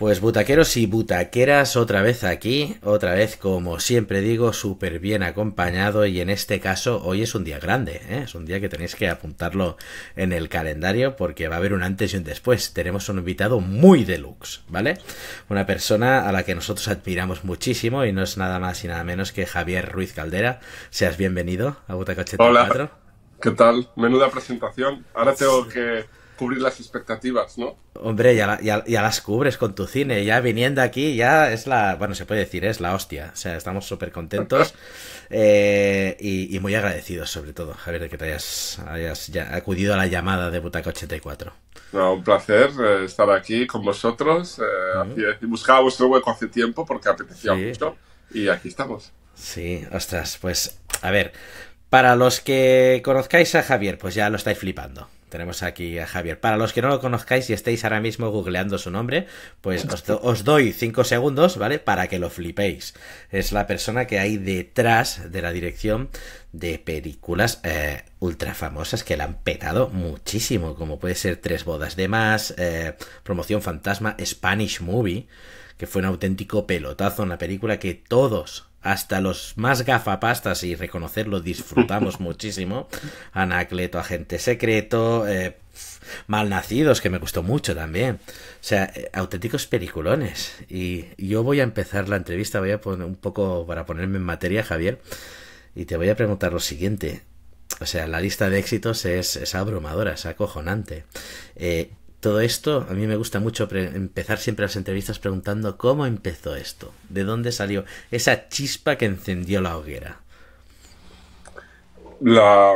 Pues butaqueros y butaqueras, otra vez aquí, otra vez como siempre digo, súper bien acompañado y en este caso hoy es un día grande, ¿eh? es un día que tenéis que apuntarlo en el calendario porque va a haber un antes y un después. Tenemos un invitado muy deluxe, ¿vale? Una persona a la que nosotros admiramos muchísimo y no es nada más y nada menos que Javier Ruiz Caldera. Seas bienvenido a 4. Hola. ¿Qué tal? Menuda presentación. Ahora tengo que cubrir las expectativas, ¿no? Hombre, ya, ya, las cubres con tu cine, ya viniendo aquí, ya es la, bueno, se puede decir, es la hostia, o sea, estamos súper contentos eh, y, muy agradecidos sobre todo, Javier, de que te hayas, hayas acudido a la llamada de Butaca 84. No, un placer eh, estar aquí con vosotros, eh, buscaba vuestro hueco hace tiempo porque apetecía mucho y aquí estamos. Sí, ostras, pues a ver, para los que conozcáis a Javier, pues ya lo estáis flipando. Tenemos aquí a Javier. Para los que no lo conozcáis y estéis ahora mismo googleando su nombre, pues os, doy cinco segundos, ¿vale? Para que lo flipéis. Es la persona que hay detrás de la dirección de películas eh, ultra famosas que la han petado muchísimo, como puede ser Tres Bodas de Más, eh, Promoción Fantasma, Spanish Movie, que fue un auténtico pelotazo, en una película que todos hasta los más gafapastas y reconocerlo disfrutamos muchísimo. Anacleto, agente secreto, eh, Malnacidos, que me gustó mucho también. O sea, eh, auténticos periculones, Y yo voy a empezar la entrevista, voy a poner un poco para ponerme en materia, Javier, y te voy a preguntar lo siguiente. O sea, la lista de éxitos es, es abrumadora, es acojonante. Eh, todo esto, a mí me gusta mucho empezar siempre las entrevistas preguntando cómo empezó esto, de dónde salió esa chispa que encendió la hoguera. La,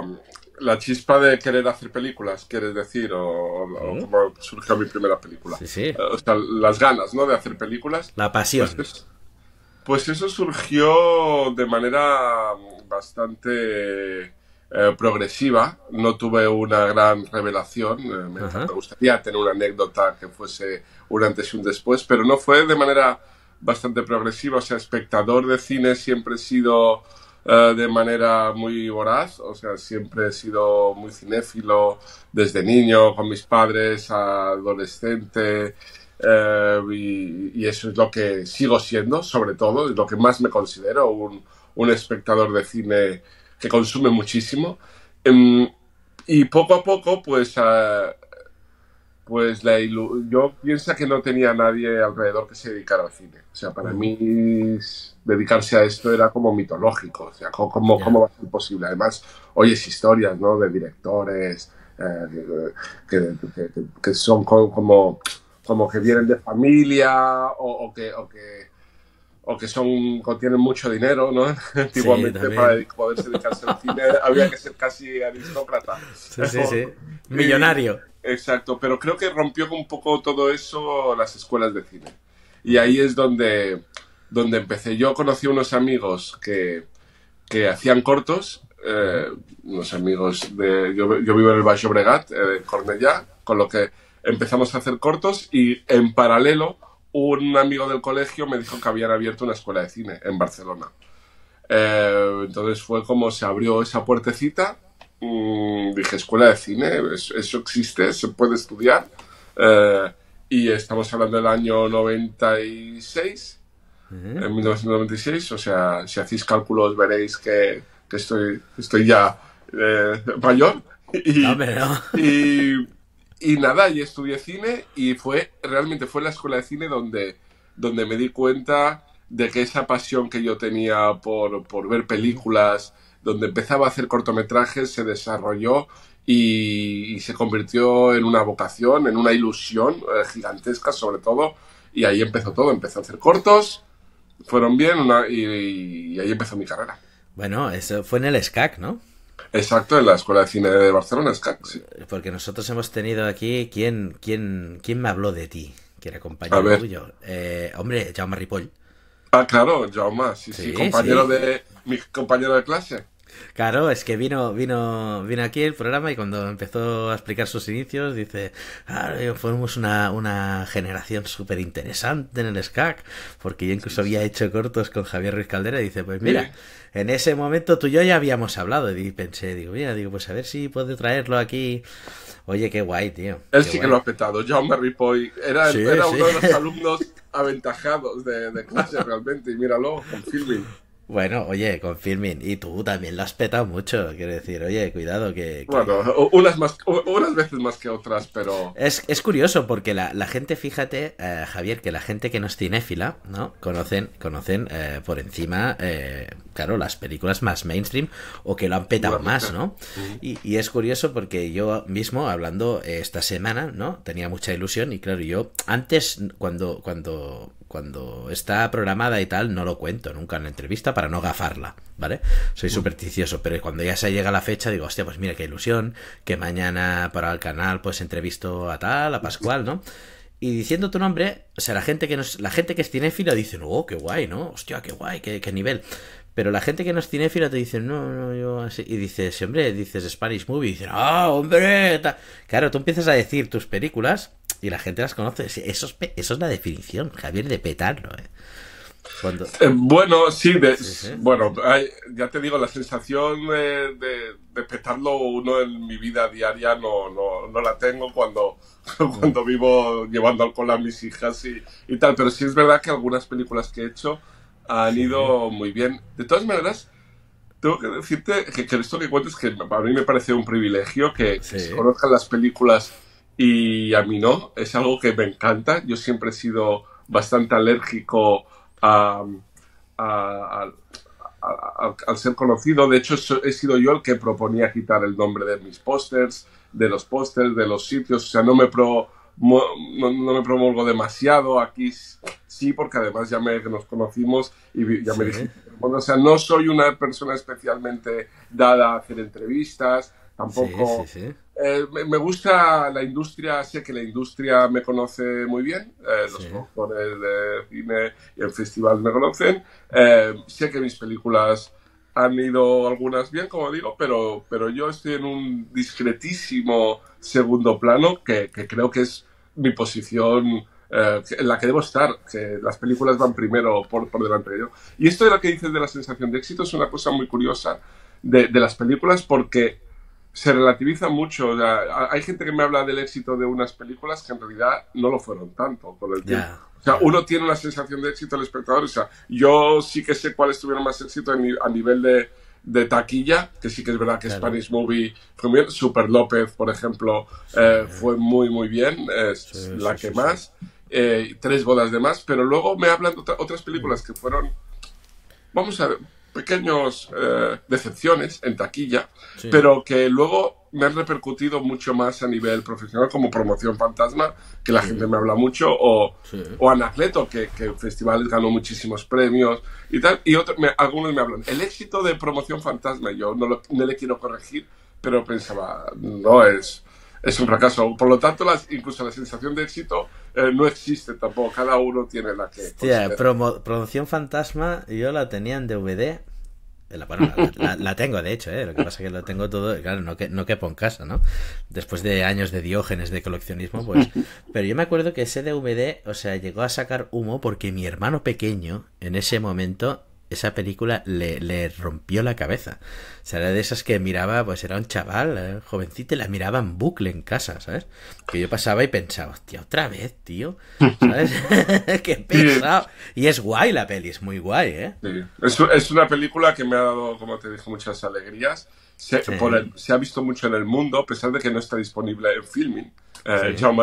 chispa de querer hacer películas, quieres decir, o, mm. cómo surgió mi primera película. Sí, sí. O sea, las ganas, ¿no? De hacer películas. La pasión. pues eso pues surgió de manera bastante eh, progresiva. No tuve una gran revelación. Eh, me, gustaría tener una anécdota que fuese un antes y un después, pero no fue de manera bastante progresiva. O sea, espectador de cine siempre he sido eh, de manera muy voraz. O sea, siempre he sido muy cinéfilo desde niño, con mis padres, adolescente. y, eso es lo que sigo siendo, sobre todo, es lo que más me considero un espectador de cine consume muchísimo. Em, y poco a poco, pues, ah, pues la yo pienso que no tenía nadie alrededor que se dedicara al cine. O sea, para mm. mí dedicarse a esto era como mitológico. O sea, ¿cómo, cómo va a ser posible? Además, oyes historias, ¿no? De directores eh, que, son como, como que vienen de familia o, o que... O que o que son contienen mucho dinero, ¿no? Antiguamente para poder dedicarse al cine había que ser casi aristócrata. Sí, sí, sí. Millonario. exacto, pero creo que rompió un poco todo eso las escuelas de cine. Y ahí es donde, donde empecé. Yo conocí unos amigos que, que hacían cortos, eh, unos amigos de... Yo, yo, vivo en el Baixo Bregat, en eh, Cornellá, con lo que empezamos a hacer cortos y en paralelo un amigo del colegio me dijo que habían abierto una escuela de cine en Barcelona. Eh, entonces fue como se abrió esa puertecita. Mm, dije, escuela de cine, eso, existe, se puede estudiar. Eh, y estamos hablando del año 96, en 1996. O sea, si hacéis cálculos veréis que, que estoy, estoy ya eh, mayor. Y, y, y nada, y estudié cine y fue, realmente fue la escuela de cine donde, donde me di cuenta de que esa pasión que yo tenía por, ver películas, donde empezaba a hacer cortometrajes, se desarrolló y, se convirtió en una vocación, en una ilusión eh, gigantesca sobre todo. Y ahí empezó todo, empezó a hacer cortos, fueron bien y, y, ahí empezó mi carrera. Bueno, eso fue en el SCAC, ¿no? Exacto, en la Escuela de Cine de Barcelona, Porque nosotros hemos tenido aquí. ¿Quién, quién, quién me habló de ti? Que era compañero tuyo. Eh, hombre, Jaume Ripoll. Ah, claro, Jaume, sí, sí, compañero, De, mi compañero de clase. Claro, es que vino, vino, vino aquí el programa y cuando empezó a explicar sus inicios, dice, ah, eh, fuimos una, una generación súper interesante en el SCAC, porque yo incluso había hecho cortos con Javier Ruiz Caldera y dice, pues mira, en ese momento tú y yo ya habíamos hablado y pensé, digo, mira, digo, pues a ver si puedo traerlo aquí. Oye, qué guay, tío. Él sí que lo ha petado, John Merripoy. Era, era uno de los alumnos aventajados de, clase realmente, y míralo, con filming. Bueno, oye, con y tú también lo has petado mucho, quiero decir, oye, cuidado que... Bueno, unas, más, unas veces más que otras, pero... Es, curioso porque la, la gente, fíjate, eh, Javier, que la gente que no es cinéfila, ¿no? Conocen, conocen eh, por encima, eh, claro, las películas más mainstream o que lo han petado más, ¿no? Y, y, es curioso porque yo mismo, hablando esta semana, ¿no? Tenía mucha ilusión y claro, yo antes, cuando, cuando cuando está programada y tal, no lo cuento nunca en la entrevista para no gafarla, ¿vale? Soy mm. supersticioso, pero cuando ya se llega la fecha digo, hostia, pues mira qué ilusión, que mañana para el canal pues entrevisto a tal, a Pascual, ¿no? Y diciendo tu nombre, o sea, la gente que, nos, la gente que es cinéfila dice, oh, qué guay, ¿no? Hostia, qué guay, qué, qué nivel. Pero la gente que no es cinéfila te dice, no, no, yo así. Y dices, hombre, dices Spanish Movie. Y dicen, ah, hombre. Claro, tú empiezas a decir tus películas y la gente las conoce. Eso es, eso es la definición, Javier, de petarlo. ¿eh? Eh, bueno, sí, bueno, ya te digo, la sensación eh, de, petarlo uno en mi vida diaria no, no, la tengo cuando, cuando vivo llevando alcohol a mis hijas y, tal, pero sí es verdad que algunas películas que he hecho han ido muy bien. De todas maneras, tengo que decirte que, que esto que que a mí me parece un privilegio que, se conozcan las películas y a mí no, es algo que me encanta. Yo siempre he sido bastante alérgico al ser conocido. De hecho, he sido yo el que proponía quitar el nombre de mis pósters, de los pósters, de los sitios. O sea, no me, no, me promulgo demasiado. Aquí sí, porque además ya me, nos conocimos y ya me dije... o sea, no soy una persona especialmente dada a hacer entrevistas Tampoco. Eh, me, gusta la industria, sé que la industria me conoce muy bien, eh, los productores de cine y el festival me conocen. Eh, sé que mis películas han ido algunas bien, como digo, pero, pero yo estoy en un discretísimo segundo plano que, que creo que es mi posición eh, en la que debo estar, que las películas van primero por, por delante de yo. Y esto de lo que dices de la sensación de éxito es una cosa muy curiosa de las películas porque se relativiza mucho. hay gente que me habla del éxito de unas películas que en realidad no lo fueron tanto con el tiempo. sea, uno tiene una sensación de éxito al espectador. O sea, yo sí que sé cuáles tuvieron más éxito a nivel de, taquilla, que sí que es verdad que Spanish Movie fue muy bien. Super López, por ejemplo, eh, fue muy, muy bien. Es la que más. Eh, tres bodas de más. Pero luego me hablan de otras películas que fueron. Vamos a ver, pequeños eh, decepciones en taquilla, pero que luego me han repercutido mucho más a nivel profesional como Promoción Fantasma, que la gente me habla mucho, o, Anacleto, que, que, en festivales ganó muchísimos premios y tal, y algunos me hablan, el éxito de Promoción Fantasma, yo no le quiero corregir, pero pensaba, no es es un fracaso. Por lo tanto, las, incluso la sensación de éxito eh, no existe tampoco. Cada uno tiene la que. Hostia, promo, fantasma, yo la tenía en DVD. Eh, la, bueno, la, tengo, de hecho, eh. lo que pasa es que lo tengo todo, claro, no, que, no quepo en casa, ¿no? Después de años de diógenes de coleccionismo, pues... Pero yo me acuerdo que ese DVD, o sea, llegó a sacar humo porque mi hermano pequeño, en ese momento, esa película le, rompió la cabeza. O sea, era de esas que miraba, pues era un chaval, jovencito, y la miraba en bucle en casa, ¿sabes? Que yo pasaba y pensaba, hostia, otra vez, tío. ¿Sabes? Qué pesado. Y es guay la peli, es muy guay, ¿eh? Es, una película que me ha dado, como te dije, muchas alegrías. Se, ha visto mucho en el mundo, a pesar de que no está disponible en filming. Eh, John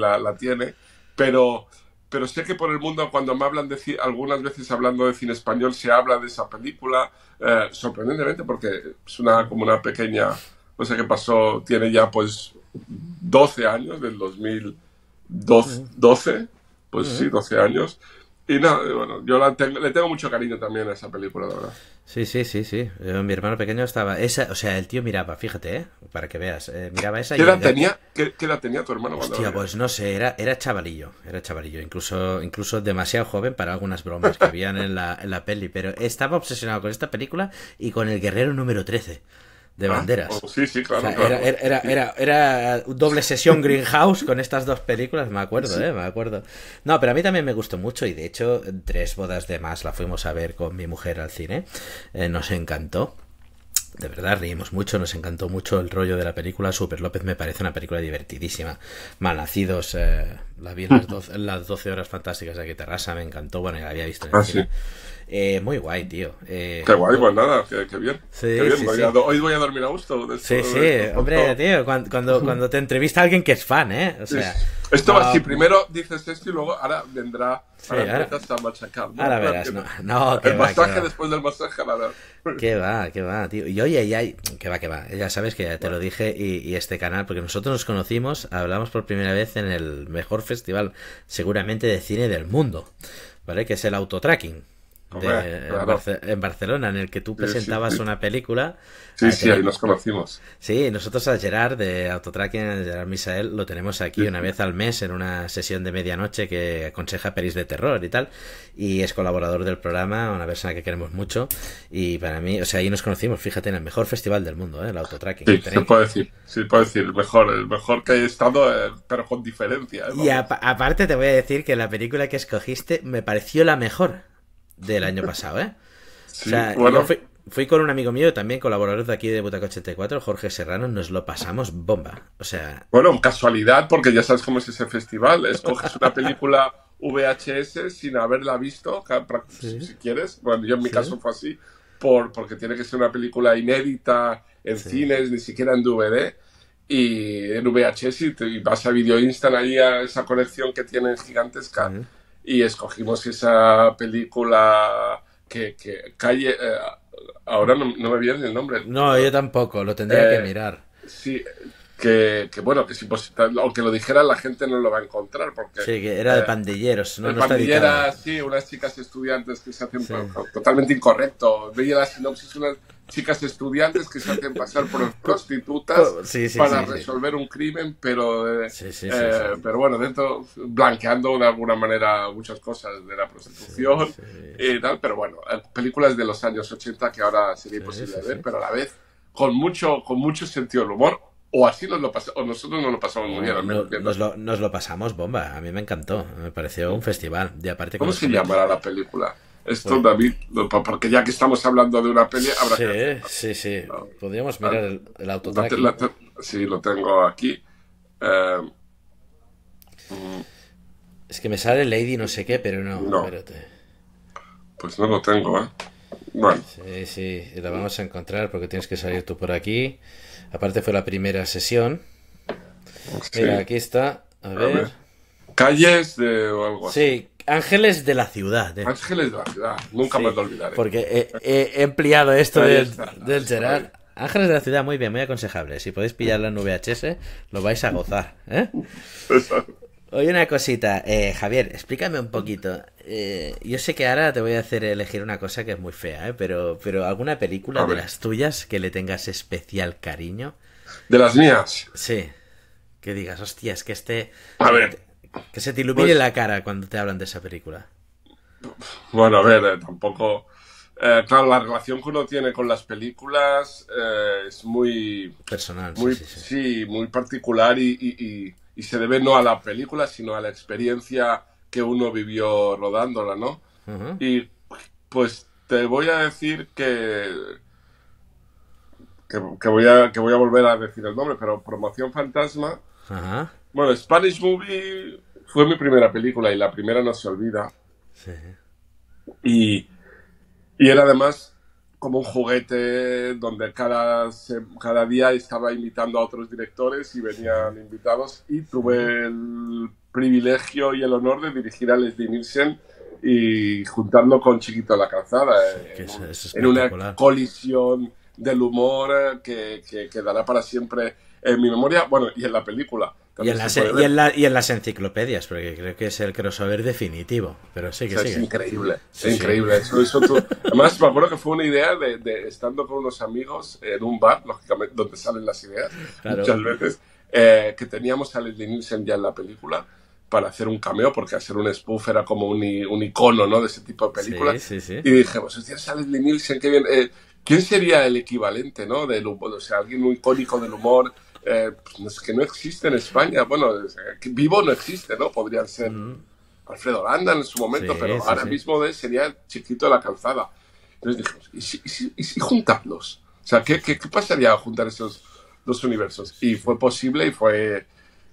la, la tiene, pero pero sé que por el mundo cuando me hablan de algunas veces hablando de cine español se habla de esa película, eh, sorprendentemente porque es una como una pequeña cosa que pasó, tiene ya pues 12 años, del 2012, pues sí, 12 años, y no, bueno, yo le tengo mucho cariño también a esa película, la verdad. Sí, sí, sí, sí. Eh, mi hermano pequeño estaba. Esa, o sea, el tío miraba, fíjate, ¿eh? para que veas. Eh, miraba esa ¿Qué Edad tenía, ¿qué, la tenía tu hermano Hostia, pues no sé, era, era chavalillo. Era chavalillo. Incluso, incluso demasiado joven para algunas bromas que habían en la, en la peli. Pero estaba obsesionado con esta película y con el guerrero número 13 de ah, banderas. Oh, sí, sí, claro. Era, era, era, doble sesión Greenhouse con estas dos películas, me acuerdo, eh, me acuerdo. No, pero a mí también me gustó mucho y de hecho, tres bodas de más la fuimos a ver con mi mujer al cine. Eh, nos encantó. De verdad, reímos mucho, nos encantó mucho el rollo de la película. Super López me parece una película divertidísima. Mal eh, la vi en las 12, las horas fantásticas de aquí me encantó. Bueno, ya la había visto en ah, eh, muy guay, tío. Eh, qué guay, pues nada, qué, bien. qué bien hoy voy a dormir a gusto. sí, sí, hombre, tío, cuando, cuando, te entrevista alguien que es fan, ¿eh? O sea, esto va, si primero dices esto y luego ahora vendrá. a machacar. ¿no? Ahora verás, no. no el masaje después del masaje, la verdad. Qué va, qué va, tío. Y oye, ya, que va, que va. Ya sabes que ya te lo dije y, y, este canal, porque nosotros nos conocimos, hablamos por primera vez en el mejor festival, seguramente de cine del mundo, ¿vale? Que es el Autotracking en, Barcelona, en el que tú presentabas una película. Sí, sí, ahí nos conocimos. Sí, nosotros a Gerard de Autotracking, a Gerard Misael, lo tenemos aquí una vez al mes en una sesión de medianoche que aconseja pelis de terror y tal. Y es colaborador del programa, una persona que queremos mucho. Y para mí, o sea, ahí nos conocimos, fíjate, en el mejor festival del mundo, ¿eh? el Autotracking. Sí, se puede decir, sí, puedo decir, el mejor, el mejor que he estado, eh, pero con diferencia. ¿eh? Y aparte te voy a decir que la película que escogiste me pareció la mejor del año pasado, ¿eh? bueno. fui, con un amigo mío, también colaborador de aquí de Butaco 84, Jorge Serrano, nos lo pasamos bomba. O sea. Bueno, casualidad, porque ya sabes cómo es ese festival. Escoges una película VHS sin haberla visto, si, quieres. Bueno, yo en mi caso fue así, por, porque tiene que ser una película inédita en cines, ni siquiera en DVD y en VHS y, vas a Video Instant ahí a esa colección que tienen gigantesca y escogimos esa película que, calle... Eh, ahora no, me viene el nombre. No, yo tampoco, lo tendría que eh, mirar. Sí, que, bueno, que si o aunque lo dijera la gente no lo va a encontrar porque... Sí, que era de eh, pandilleros, ¿no? De pandilleras, sí, unas chicas estudiantes que se hacen totalmente incorrecto. Veía la sinopsis chicas estudiantes que se hacen pasar por prostitutas para resolver un crimen, pero, eh, eh, pero bueno, dentro, blanqueando de alguna manera muchas cosas de la prostitución y eh, tal, pero bueno, películas de los años 80 que ahora sería imposible ver, pero a la vez con mucho, con mucho sentido del humor, o así nos lo o nosotros nos lo pasamos muy bien. nos, lo, nos, lo, pasamos bomba, a mí me encantó, me pareció un festival. Y aparte, ¿Cómo se llamará la película? Esto, David, porque ya que estamos hablando de una pelea habrá sí, Sí, sí, Podríamos mirar el, el ah, sí, lo tengo aquí. Eh, es que me sale Lady no sé qué, pero no, no. Pues no lo tengo, ¿eh? Bueno. Sí, sí, la vamos a encontrar porque tienes que salir tú por aquí. Aparte fue la primera sesión. Mira, aquí está. A, ver. Calles de, o algo así. Sí, Ángeles de la ciudad. Eh. Ángeles de la ciudad, nunca me lo olvidaré. Porque he, empleado esto del, del Gerard. Ángeles de la ciudad, muy bien, muy aconsejable. Si podéis pillar en VHS, lo vais a gozar. ¿eh? Oye, una cosita, eh, Javier, explícame un poquito. Eh, yo sé que ahora te voy a hacer elegir una cosa que es muy fea, pero, pero ¿alguna película de las tuyas que le tengas especial cariño? ¿De las mías? Sí. Que digas, hostias, que este. A ver. Que se te ilumine pues- la cara cuando te hablan de esa película. Bueno, a ver, eh, tampoco. Eh, claro, la relación que uno tiene con las películas eh, es muy. Personal, sí, muy particular y, se debe no a la película, sino a la experiencia que uno vivió rodándola, ¿no? Y pues te voy a decir que. Que, voy a, que voy a volver a decir el nombre, pero Promoción Fantasma. Bueno, Spanish Movie fue mi primera película y la primera no se olvida. Sí. Y, era además como un juguete donde cada, cada día estaba invitando a otros directores y venían invitados y tuve el privilegio y el honor de dirigir a Leslie Nielsen y juntarlo con Chiquito a la Calzada en, eh, en, una colisión del humor que, que quedará para siempre en mi memoria, bueno, y en la película. Y en, las, e-, las, enciclopedias, porque creo que es el crossover definitivo. Pero sí que Es increíble, increíble. Eso, Además, me acuerdo que fue una idea de, estando con unos amigos en un bar, lógicamente, donde salen las ideas muchas veces, eh, que teníamos a Leslie Nielsen ya en la película para hacer un cameo, porque hacer un spoof era como un, un icono ¿no? de ese tipo de películas. y dijimos, pues, qué bien. Eh, ¿Quién sería el equivalente, no? Del, o sea, alguien muy icónico del humor eh, pues, que no existe en España. Bueno, vivo no existe, ¿no? Podría ser Alfredo Landa en su momento, pero ahora mismo de, sería chiquito de la calzada. Entonces dijimos, ¿y si, juntarlos? O sea, ¿qué, ¿qué, pasaría juntar esos dos universos? Y fue posible y fue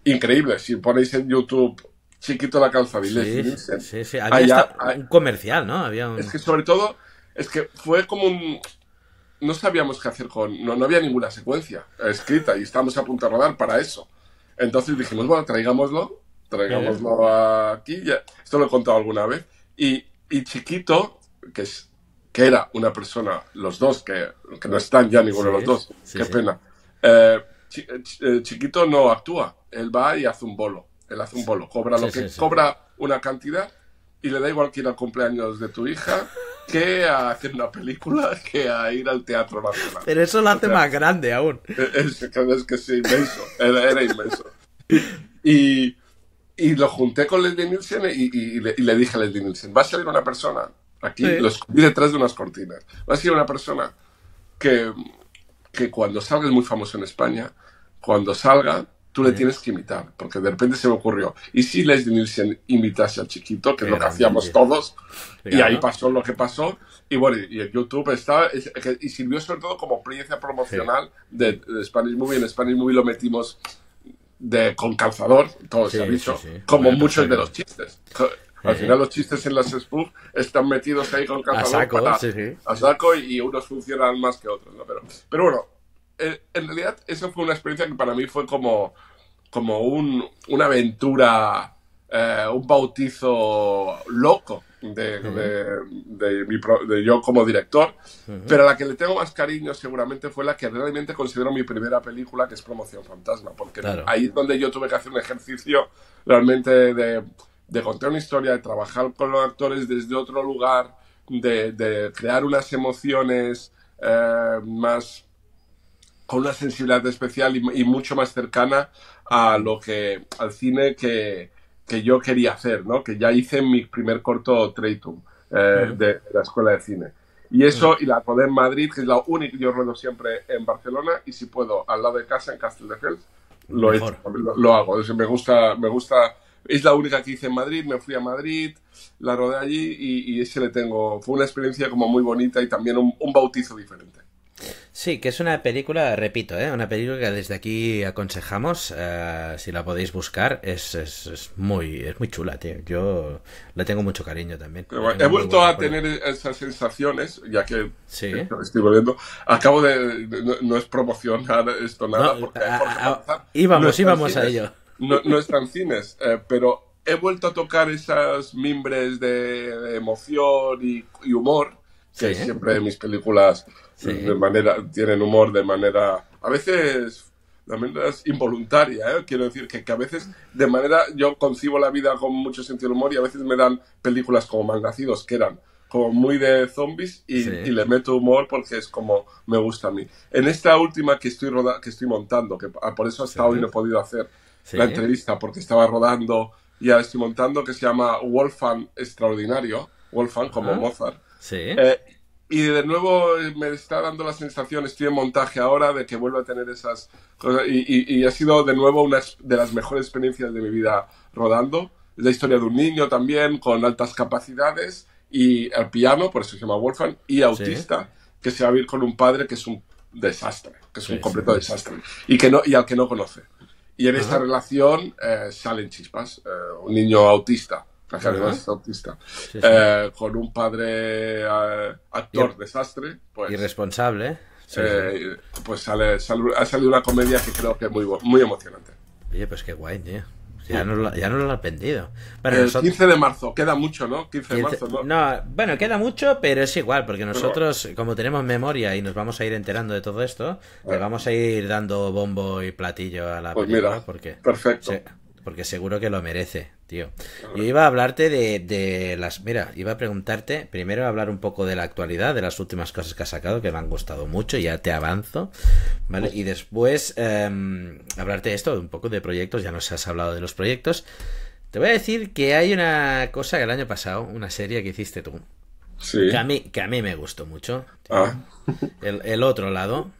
increíble. Si ponéis en YouTube chiquito la calzada sí, sí, sí, Había un comercial, ¿no? Había Es que sobre todo, es que fue como un, no sabíamos qué hacer con. No, había ninguna secuencia escrita y estábamos a punto de rodar para eso. Entonces dijimos, bueno, traigámoslo, traigámoslo eh. aquí. esto lo he contado alguna vez. Y, Chiquito, que, es, que era una persona, los dos, que, no están ya ninguno de los dos, qué pena. Eh, eh, chiquito no actúa, él va y hace un bolo. Él hace un bolo, cobra lo que cobra una cantidad y le da igual que ir al cumpleaños de tu hija que a hacer una película que a ir al teatro nacional. Pero eso lo hace más grande aún. Eh, eh, es, es que es inmenso, era, inmenso. Y, lo junté con Leslie Nielsen y, le, dije a Leslie Nielsen, va a salir una persona, aquí los, detrás de unas cortinas, va a salir una persona que, que cuando salga es muy famoso en España, cuando salga tú le tienes que imitar, porque de repente se me ocurrió, ¿y si Leslie Nielsen imitase al chiquito, que es lo que hacíamos todos? y ahí pasó lo que pasó, y bueno, y el YouTube está, y sirvió sobre todo como experiencia promocional de, Spanish Movie, en Spanish Movie lo metimos de, con calzador, todo se ha dicho, como muchos de los chistes. Al final los chistes en las spoof están metidos ahí con calzador a saco, y, y unos funcionan más que otros, ¿no? pero, pero bueno, en realidad, eso fue una experiencia que para mí fue como, como un, una aventura, eh, un bautizo loco de, yo como director, pero la que le tengo más cariño seguramente fue la que realmente considero mi primera película, que es Promoción Fantasma, porque ahí es donde yo tuve que hacer un ejercicio realmente de, contar una historia, de trabajar con los actores desde otro lugar, de, crear unas emociones eh, más una sensibilidad especial y, mucho más cercana a lo que al cine que, que, yo quería hacer, ¿no? Que ya hice en mi primer corto Treitum eh, de, la escuela de cine. Y eso, y la rodé en Madrid, que es la única, yo ruedo siempre en Barcelona y si puedo, al lado de casa, en Castelldefels, lo, lo, hago. me gusta, me gusta, es la única que hice en Madrid, me fui a Madrid, la rodé allí y, ese le tengo, fue una experiencia como muy bonita y también un bautizo diferente. Sí, que es una película, repito, ¿eh? una película que desde aquí aconsejamos, eh, si la podéis buscar, es, es, muy, es muy chula, tío. Yo la tengo mucho cariño también. He vuelto a tener esas sensaciones, ya que sí. estoy volviendo. Acabo de, no, es promocionar esto nada, porque, íbamos, íbamos a ello. No, no están cines, eh, pero he vuelto a tocar esas mimbres de emoción y humor Sí, Siempre mis películas de manera, tienen humor de manera. A veces de manera involuntaria, ¿eh? quiero decir que, a veces de manera yo concibo la vida con mucho sentido del humor y a veces me dan películas como Malnacidos que eran como muy de zombies y, y, le meto humor porque es como me gusta a mí. En esta última que estoy que estoy montando, que ah, por eso hasta hoy no he podido hacer la entrevista porque estaba rodando y ahora estoy montando que se llama Wolfan Extraordinario, Wolfan como Mozart Sí. Eh, y de nuevo eh, me está dando la sensación, estoy en montaje ahora, de que vuelvo a tener esas cosas. Y, ha sido de nuevo una de las mejores experiencias de mi vida rodando. Es la historia de un niño también, con altas capacidades, y al piano, por eso se llama Wolfgang, y autista, que se va a vivir con un padre que es un desastre, que es un completo desastre, y, que no, y al que no conoce. Y en esta relación eh, salen chispas, un niño autista eh, con un padre eh, actor desastre. Pues, irresponsable. Eh, pues sale, ha salido una comedia que creo que es muy, muy emocionante. Oye, pues qué guay, Ya no lo, ya aprendido el 15 de marzo, queda mucho, ¿no? ¿no? Bueno, queda mucho, pero es igual, porque nosotros, como tenemos memoria y nos vamos a ir enterando de todo esto, ah. le vamos a ir dando bombo y platillo a la pues Mira, Perfecto. porque seguro que lo merece. Yo iba a hablarte de, de, las. Mira, iba a preguntarte. Primero hablar un poco de la actualidad, de las últimas cosas que has sacado que me han gustado mucho, ya te avanzo. ¿Vale? Y después em, hablarte de esto, un poco de proyectos, ya nos has hablado de los proyectos. Te voy a decir que hay una cosa que el año pasado, una serie que hiciste tú. Que a mí, que a mí me gustó mucho. Ah. el otro lado.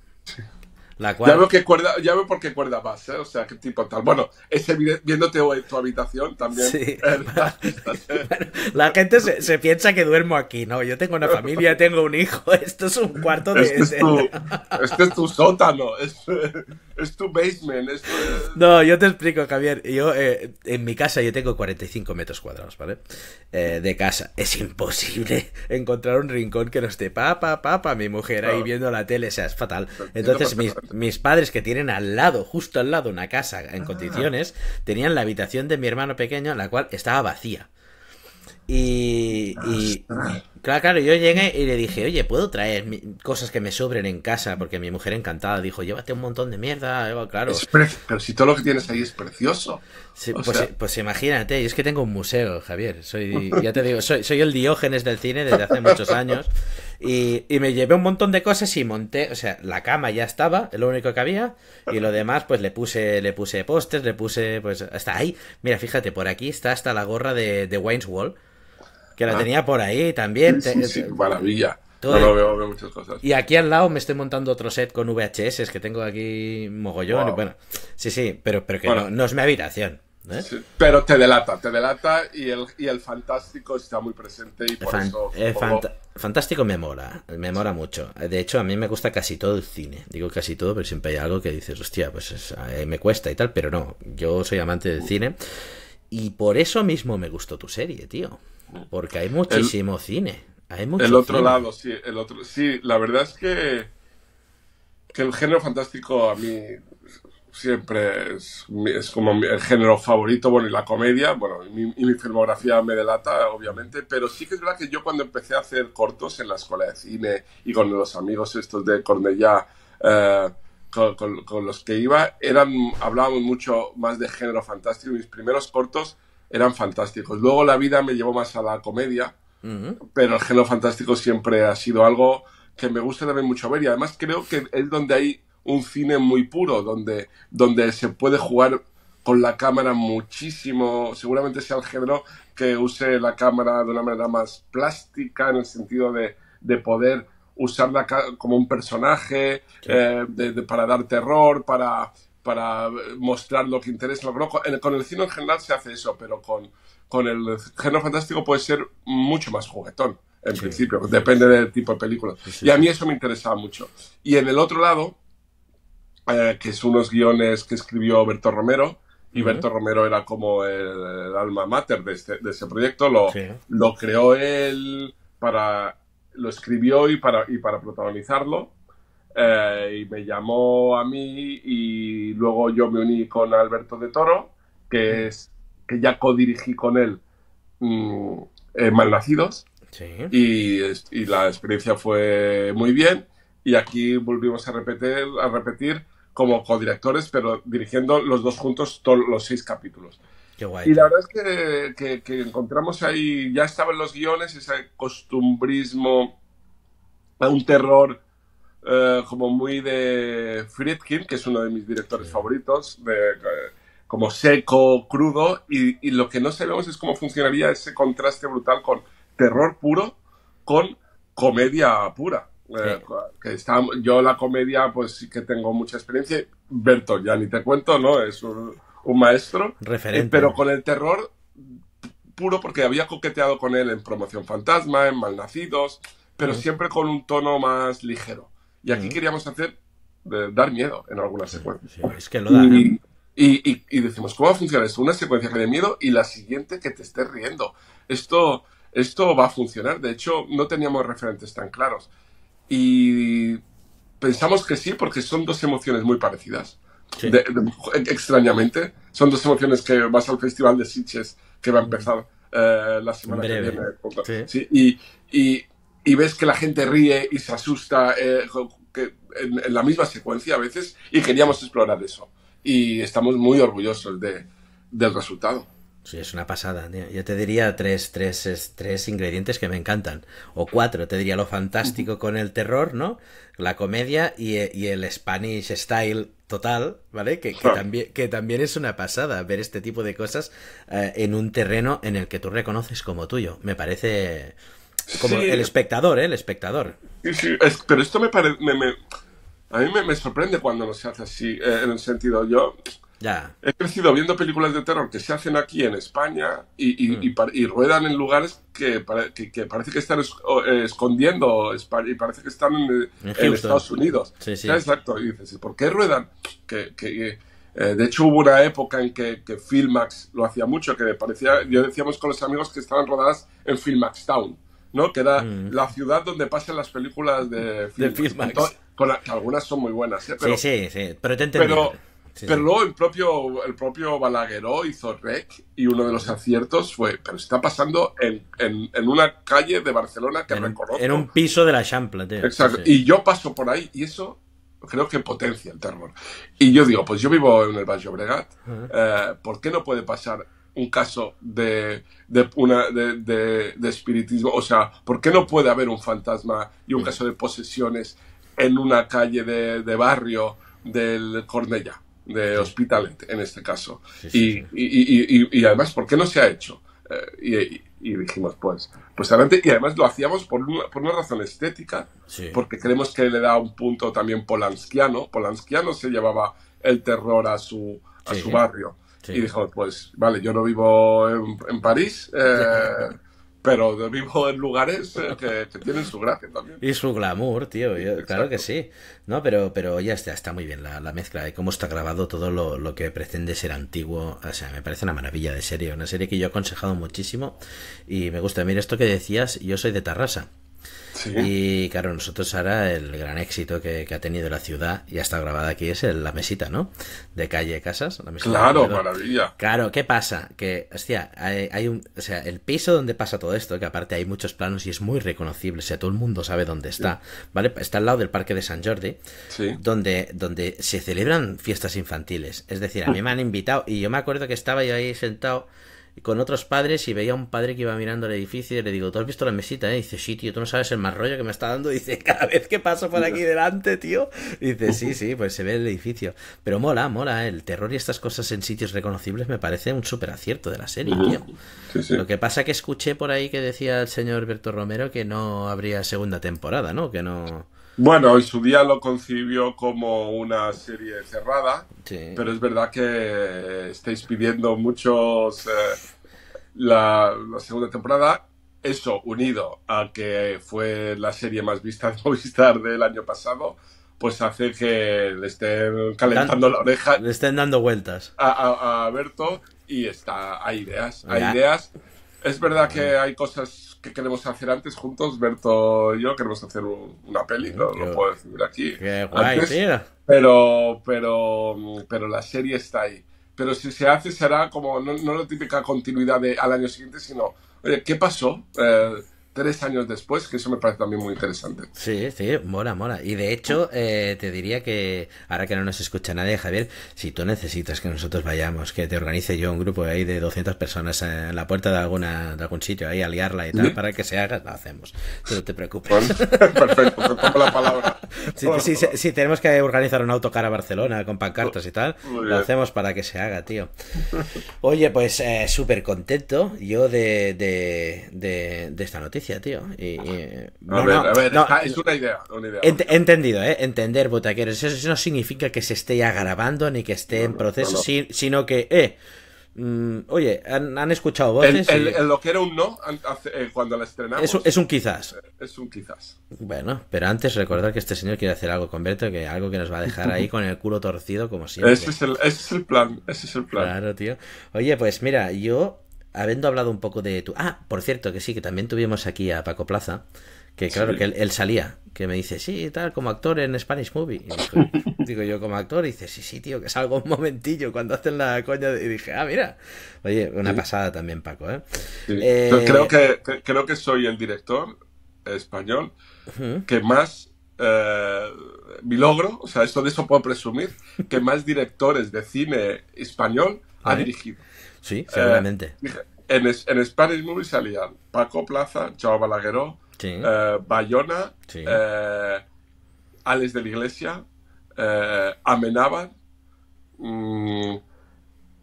Ya veo que cuerda, ya veo por qué cuerda más, ¿eh? O sea, qué tipo tal. Bueno, es viéndote en tu habitación también. ¿eh? La, gente se, piensa que duermo aquí, ¿no? Yo tengo una familia, tengo un hijo, esto es un cuarto de... Este es este tu, sótano, es, tu basement. No, yo te explico, Javier. Yo, eh, en mi casa yo tengo 45 metros cuadrados, ¿vale? de casa. Es imposible encontrar un rincón que no esté papá, papá, mi mujer ahí viendo la tele, o sea, es fatal. Entonces mis, mis padres que tienen al lado, justo al lado, una casa en ah. condiciones, tenían la habitación de mi hermano pequeño, la cual estaba vacía. Y, claro, claro, yo llegué y le dije, oye, ¿puedo traer cosas que me sobren en casa? Porque mi mujer encantada dijo, llévate un montón de mierda, claro. Pero si todo lo que tienes ahí es precioso. Pues, pues, imagínate, yo es que tengo un museo, Javier. Soy, ya te digo, soy, soy el diógenes del cine desde hace muchos años. Y, me llevé un montón de cosas y monté, o sea, la cama ya estaba, es lo único que había, y lo demás, pues le puse, le puse postes le puse, pues, hasta ahí, mira, fíjate, por aquí está hasta la gorra de, de Wayne's Wall, que la ah. tenía por ahí también. Sí, maravilla. No, lo veo, veo muchas cosas. Y aquí al lado me estoy montando otro set con VHS que tengo aquí mogollón. Bueno, sí, sí, pero, pero que no, es mi habitación. ¿Eh? pero te delata, te delata y el, y el fantástico está muy presente y por eso... fantástico me mola, me mola mucho. De hecho, a mí me gusta casi todo el cine. Digo casi todo, pero siempre hay algo que dices, hostia, pues eh, me cuesta y tal, pero no, yo soy amante del cine y por eso mismo me gustó tu serie, tío. Porque hay muchísimo cine. Hay el otro lado, sí, el otro, sí, la verdad es que que el género fantástico a mí siempre es, es, como el género favorito, bueno, y la comedia, bueno, y mi, filmografía me delata, obviamente, pero sí que es verdad que yo cuando empecé a hacer cortos en la escuela de cine y con los amigos estos de Cornellá, eh, con, los que iba, eran, hablábamos mucho más de género fantástico, mis primeros cortos eran fantásticos, luego la vida me llevó más a la comedia, pero el género fantástico siempre ha sido algo que me gusta también mucho ver y además creo que es donde hay un cine muy puro, donde, donde se puede jugar con la cámara muchísimo, seguramente sea el género que use la cámara de una manera más plástica, en el sentido de, poder usarla como un personaje, eh, para dar terror, para, para mostrar lo que interesa. Lo con el cine en general se hace eso, pero con, el género fantástico puede ser mucho más juguetón, en principio, depende del tipo de película. y a mí eso me interesaba mucho. Y en el otro lado, eh, que es unos guiones que escribió Berto Romero. Y Romero era como el, alma mater de, ese este proyecto. Lo, lo creó él para. Lo escribió y para, para protagonizarlo. Eh, y me llamó a mí y luego yo me uní con Alberto de Toro, que es que ya codirigí con él mm, Malnacidos y, la experiencia fue muy bien y aquí volvimos a repetir, a repetir como codirectores, pero dirigiendo los dos juntos todos los seis capítulos. Qué guay, y la verdad es que, encontramos ahí, ya estaban los guiones, ese costumbrismo, a un terror eh, como muy de Friedkin, que es uno de mis directores favoritos, de, eh, como seco, crudo, y, y lo que no sabemos es cómo funcionaría ese contraste brutal con terror puro, con comedia pura. Eh, eh, que está, yo la comedia, pues sí que tengo mucha experiencia. Berto, ya ni te cuento, ¿no? Es un, maestro. Referente. Eh, pero con el terror puro, porque había coqueteado con él en Promoción Fantasma, en Malnacidos, pero siempre con un tono más ligero. Y aquí queríamos hacer, dar miedo en algunas secuencias. es que da. Y, y, y, decimos, ¿cómo funciona esto? Una secuencia que miedo y la siguiente que te estés riendo. Esto, esto va a funcionar. De hecho, no teníamos referentes tan claros. Y pensamos que sí porque son dos emociones muy parecidas. extrañamente, son dos emociones que vas al Festival de Sitges que va a empezar eh, la semana que viene. y, ves que la gente ríe y se asusta eh, en, la misma secuencia a veces y queríamos explorar eso. Y estamos muy orgullosos del resultado. Sí, es una pasada. Tío. Yo te diría tres, tres, ingredientes que me encantan. O cuatro. Te diría lo fantástico con el terror, ¿no? La comedia y, el Spanish style total, ¿vale? Que, también, es una pasada ver este tipo de cosas eh, en un terreno en el que tú reconoces como tuyo. Me parece como el espectador, ¿eh? El espectador. pero esto me parece... a mí me, sorprende cuando no se hace así, eh, en el sentido yo... He crecido viendo películas de terror que se hacen aquí en España y, mm. ruedan en lugares que, parece que están eh, escondiendo España y parece que están en, Estados Unidos. Exacto. Y dices, ¿por qué ruedan? Que, eh, de hecho, hubo una época en que, Filmax lo hacía mucho, que parecía, yo decíamos con los amigos que estaban rodadas en Filmax Town, ¿no? Que era mm. la ciudad donde pasan las películas de Filmax. algunas son muy buenas, ¿eh? sí, sí, sí, Pero, pero luego el propio, el propio Balagueró hizo rec y uno de los aciertos fue, pero está pasando en, una calle de Barcelona que en, reconozco. En un piso de la Champla, Exacto. Y yo paso por ahí y eso creo que potencia el terror. Y yo digo, pues yo vivo en el Valle Obregat, eh, ¿por qué no puede pasar un caso de, de, una, de, espiritismo? O sea, ¿por qué no puede haber un fantasma y un caso de posesiones en una calle de, de barrio del Cornella? de Hospital en este caso. y, además, ¿por qué no se ha hecho? Eh, y, dijimos, pues, pues adelante. Y además lo hacíamos por una, por una razón estética, porque creemos que le da un punto también polanskiano. Polanskiano se llevaba el terror a su, a su barrio. Y dijo, pues, vale, yo no vivo en, París. Eh, pero vivo en lugares eh, que, tienen su gracia también. Y su glamour, tío, claro que sí. No, pero, pero ya está, está muy bien la, mezcla de eh, cómo está grabado todo lo, lo, que pretende ser antiguo. O sea, me parece una maravilla de serie, una serie que yo he aconsejado muchísimo y me gusta. Mira, esto que decías, yo soy de Tarrasa. Y claro, nosotros ahora el gran éxito que, ha tenido la ciudad y hasta grabada aquí es el, la mesita, ¿no? De calle Casas. La mesita claro, maravilla. Claro, ¿qué pasa? Que, hostia, hay, un. O sea, el piso donde pasa todo esto, que aparte hay muchos planos y es muy reconocible, o sea, todo el mundo sabe dónde está, ¿vale? Está al lado del Parque de San Jordi, donde, donde se celebran fiestas infantiles. Es decir, a mí me han invitado y yo me acuerdo que estaba yo ahí sentado con otros padres y veía a un padre que iba mirando el edificio y le digo, ¿tú has visto la mesita? Eh? dice, sí, tío, tú no sabes el más rollo que me está dando. Y dice, cada vez que paso por aquí delante, tío. dice, sí, sí, pues se ve el edificio. Pero mola, mola, ¿eh? el terror y estas cosas en sitios reconocibles me parece un súper acierto de la serie, tío. Lo que pasa que escuché por ahí que decía el señor Berto Romero que no habría segunda temporada, ¿no? Que no... Bueno, en su día lo concibió como una serie cerrada, pero es verdad que estáis pidiendo muchos eh, la, segunda temporada. Eso unido a que fue la serie más vista de Movistar del año pasado, pues hace que le estén calentando la oreja. Le estén dando vueltas. A, Berto y está, hay ideas, ideas. Es verdad que hay cosas ¿qué queremos hacer antes juntos? Berto y yo queremos hacer una peli, ¿no? Lo puedo decir aquí. Qué guay, Pero, pero, pero la serie está ahí. Pero si se hace, será como, no, no la típica continuidad al año siguiente, sino, oye, ¿qué pasó? Eh, tres años después, que eso me parece también muy interesante. Sí, sí, mola, mola. Y de hecho, eh, te diría que ahora que no nos escucha nadie, Javier, si tú necesitas que nosotros vayamos, que te organice yo un grupo ahí de 200 personas en la puerta de, alguna, de algún sitio, ahí a liarla y tal, para que se haga, lo hacemos. no te preocupes. perfecto, te la palabra. Si, tenemos que organizar un autocar a Barcelona con pancartas y tal, lo hacemos para que se haga, tío. Oye, pues eh, súper contento yo de esta noticia tío. Y, a ver, a ver es una idea. entendido, ¿eh? Entender, butaqueros. Eso no significa que se esté ya grabando ni que esté en proceso, sino que, eh. Mm, oye, han, escuchado voces. lo que era un no eh, cuando la estrenamos. Es un, quizás. Eh, es un quizás. Bueno, pero antes recordar que este señor quiere hacer algo con Berto, que algo que nos va a dejar ahí con el culo torcido, como siempre. ese es el plan. Ese es el plan. Claro, tío. Oye, pues mira, yo habiendo hablado un poco de tu... Ah, por cierto, que sí, que también tuvimos aquí a Paco Plaza, que claro, que él, salía, que me dice, sí, tal, como actor en Spanish Movie. digo yo, como actor, y dice, sí, sí, tío, que salgo un momentillo cuando hacen la coña. Y dije, ah, mira. Oye, una pasada también, Paco. ¿eh? eh creo, que, creo que soy el director español que más... Eh, mi logro, o sea, esto de eso puedo presumir, que más directores de cine español ha dirigido. Sí, eh, seguramente. en, en, Spanish Movie salían Paco Plaza, Chao Balagueró, eh, Bayona, eh, de la Iglesia, Amenábar, mm,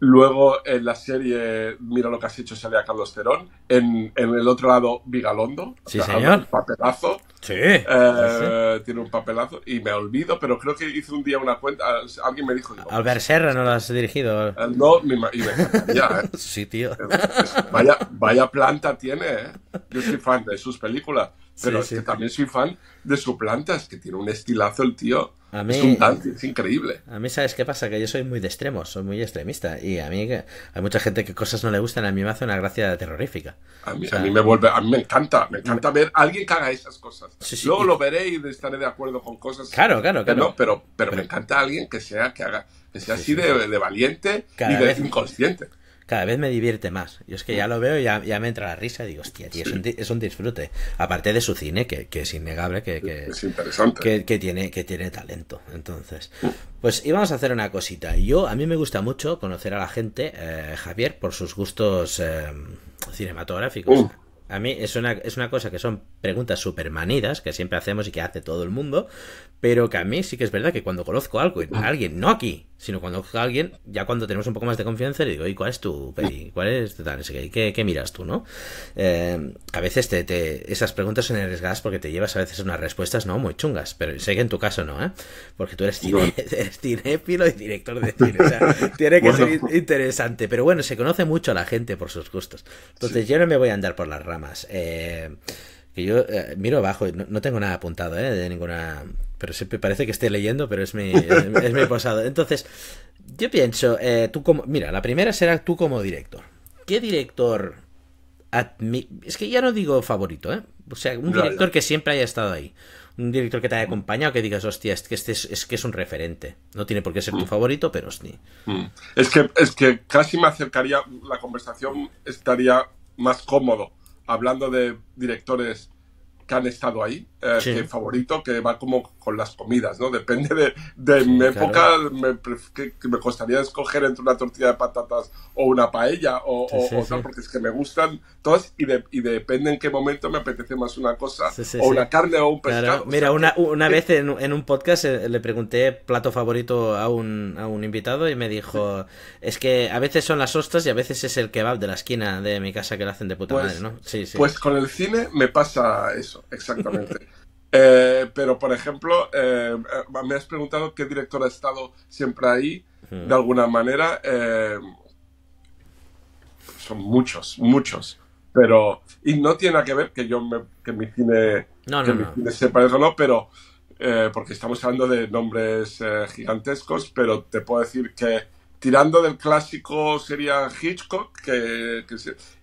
Luego en la serie Mira lo que has hecho sale a Carlos Cerón, En, el otro lado, Vigalondo. Sí, señor. Papelazo. Eh, sí, Tiene un papelazo. Y me olvido, pero creo que hice un día una cuenta. Alguien me dijo. Albert Serra no lo has dirigido. no, mi me ¿eh? Sí, tío. Vaya, vaya planta tiene, ¿eh? Yo soy fan de sus películas. Pero Es que también soy fan de su plantas, que tiene un estilazo el tío. es un es increíble. A mí, ¿sabes qué pasa? Que yo soy muy de extremos, soy muy extremista. Y a mí hay mucha gente que cosas no le gustan, a mí me hace una gracia terrorífica. A mí, me vuelve, a mí me encanta, me encanta ver a alguien que haga esas cosas. Sí, Luego lo veré y estaré de acuerdo con cosas. Claro, claro, claro. No, pero, pero, me encanta alguien que sea, que haga, que sea así de, valiente y de inconsciente cada vez me divierte más. Y es que ya mm. lo veo y ya, ya me entra la risa y digo, hostia, tío, es, un, disfrute. Aparte de su cine, que, es innegable, que, Que, tiene, que tiene talento. Entonces, mm. pues íbamos a hacer una cosita. Yo, a mí me gusta mucho conocer a la gente, eh, Javier, por sus gustos eh, cinematográficos. Mm a mí es una, es una cosa que son preguntas súper manidas que siempre hacemos y que hace todo el mundo, pero que a mí sí que es verdad que cuando conozco a alguien, no aquí, sino cuando conozco a alguien, ya cuando tenemos un poco más de confianza, le digo, ¿y cuál es tu peli? Ah. ¿Cuál es tu tal? ¿Qué, qué miras tú, no? Eh, a veces te, esas preguntas son arriesgadas porque te llevas a veces unas respuestas no muy chungas, pero sé que en tu caso no, ¿eh? Porque tú eres, cine, y director de cine, tiene que ser interesante, pero bueno, se conoce mucho a la gente por sus gustos. Entonces yo no me voy a andar por las ramas más. Eh, que yo eh, miro abajo, no, tengo nada apuntado, eh, De ninguna... Pero siempre parece que esté leyendo, pero es mi, es, pasado. Entonces, yo pienso, tú como... Mira, la primera será tú como director. ¿Qué director... Es que ya no digo favorito, O sea, un director que siempre haya estado ahí. Un director que te haya acompañado, que digas, hostia, es que, este es, que es un referente. No tiene por qué ser tu mm. favorito, pero hostia mm. Es que, es que casi me acercaría, la conversación estaría más cómodo hablando de directores que han estado ahí, eh, que favorito, que va como con las comidas, ¿no? Depende de, mi época, me, que, me, costaría escoger entre una tortilla de patatas o una paella o, porque es que me gustan todas y, y, depende en qué momento me apetece más una cosa o una carne o un pescado. Mira, una, una vez en, un podcast eh, le pregunté plato favorito a un, invitado y me dijo, es que a veces son las ostras y a veces es el kebab de la esquina de mi casa que lo hacen de puta pues, madre, ¿no? Sí, sí. Pues con el cine me pasa eso, exactamente. Eh, pero, por ejemplo, eh, eh, me has preguntado qué director ha estado siempre ahí. De alguna manera, son muchos, muchos. Pero, y no tiene que ver que yo me, que mi cine, no, no, que mi cine se eso o no, pero porque estamos hablando de nombres gigantescos, pero te puedo decir que tirando del clásico sería Hitchcock, que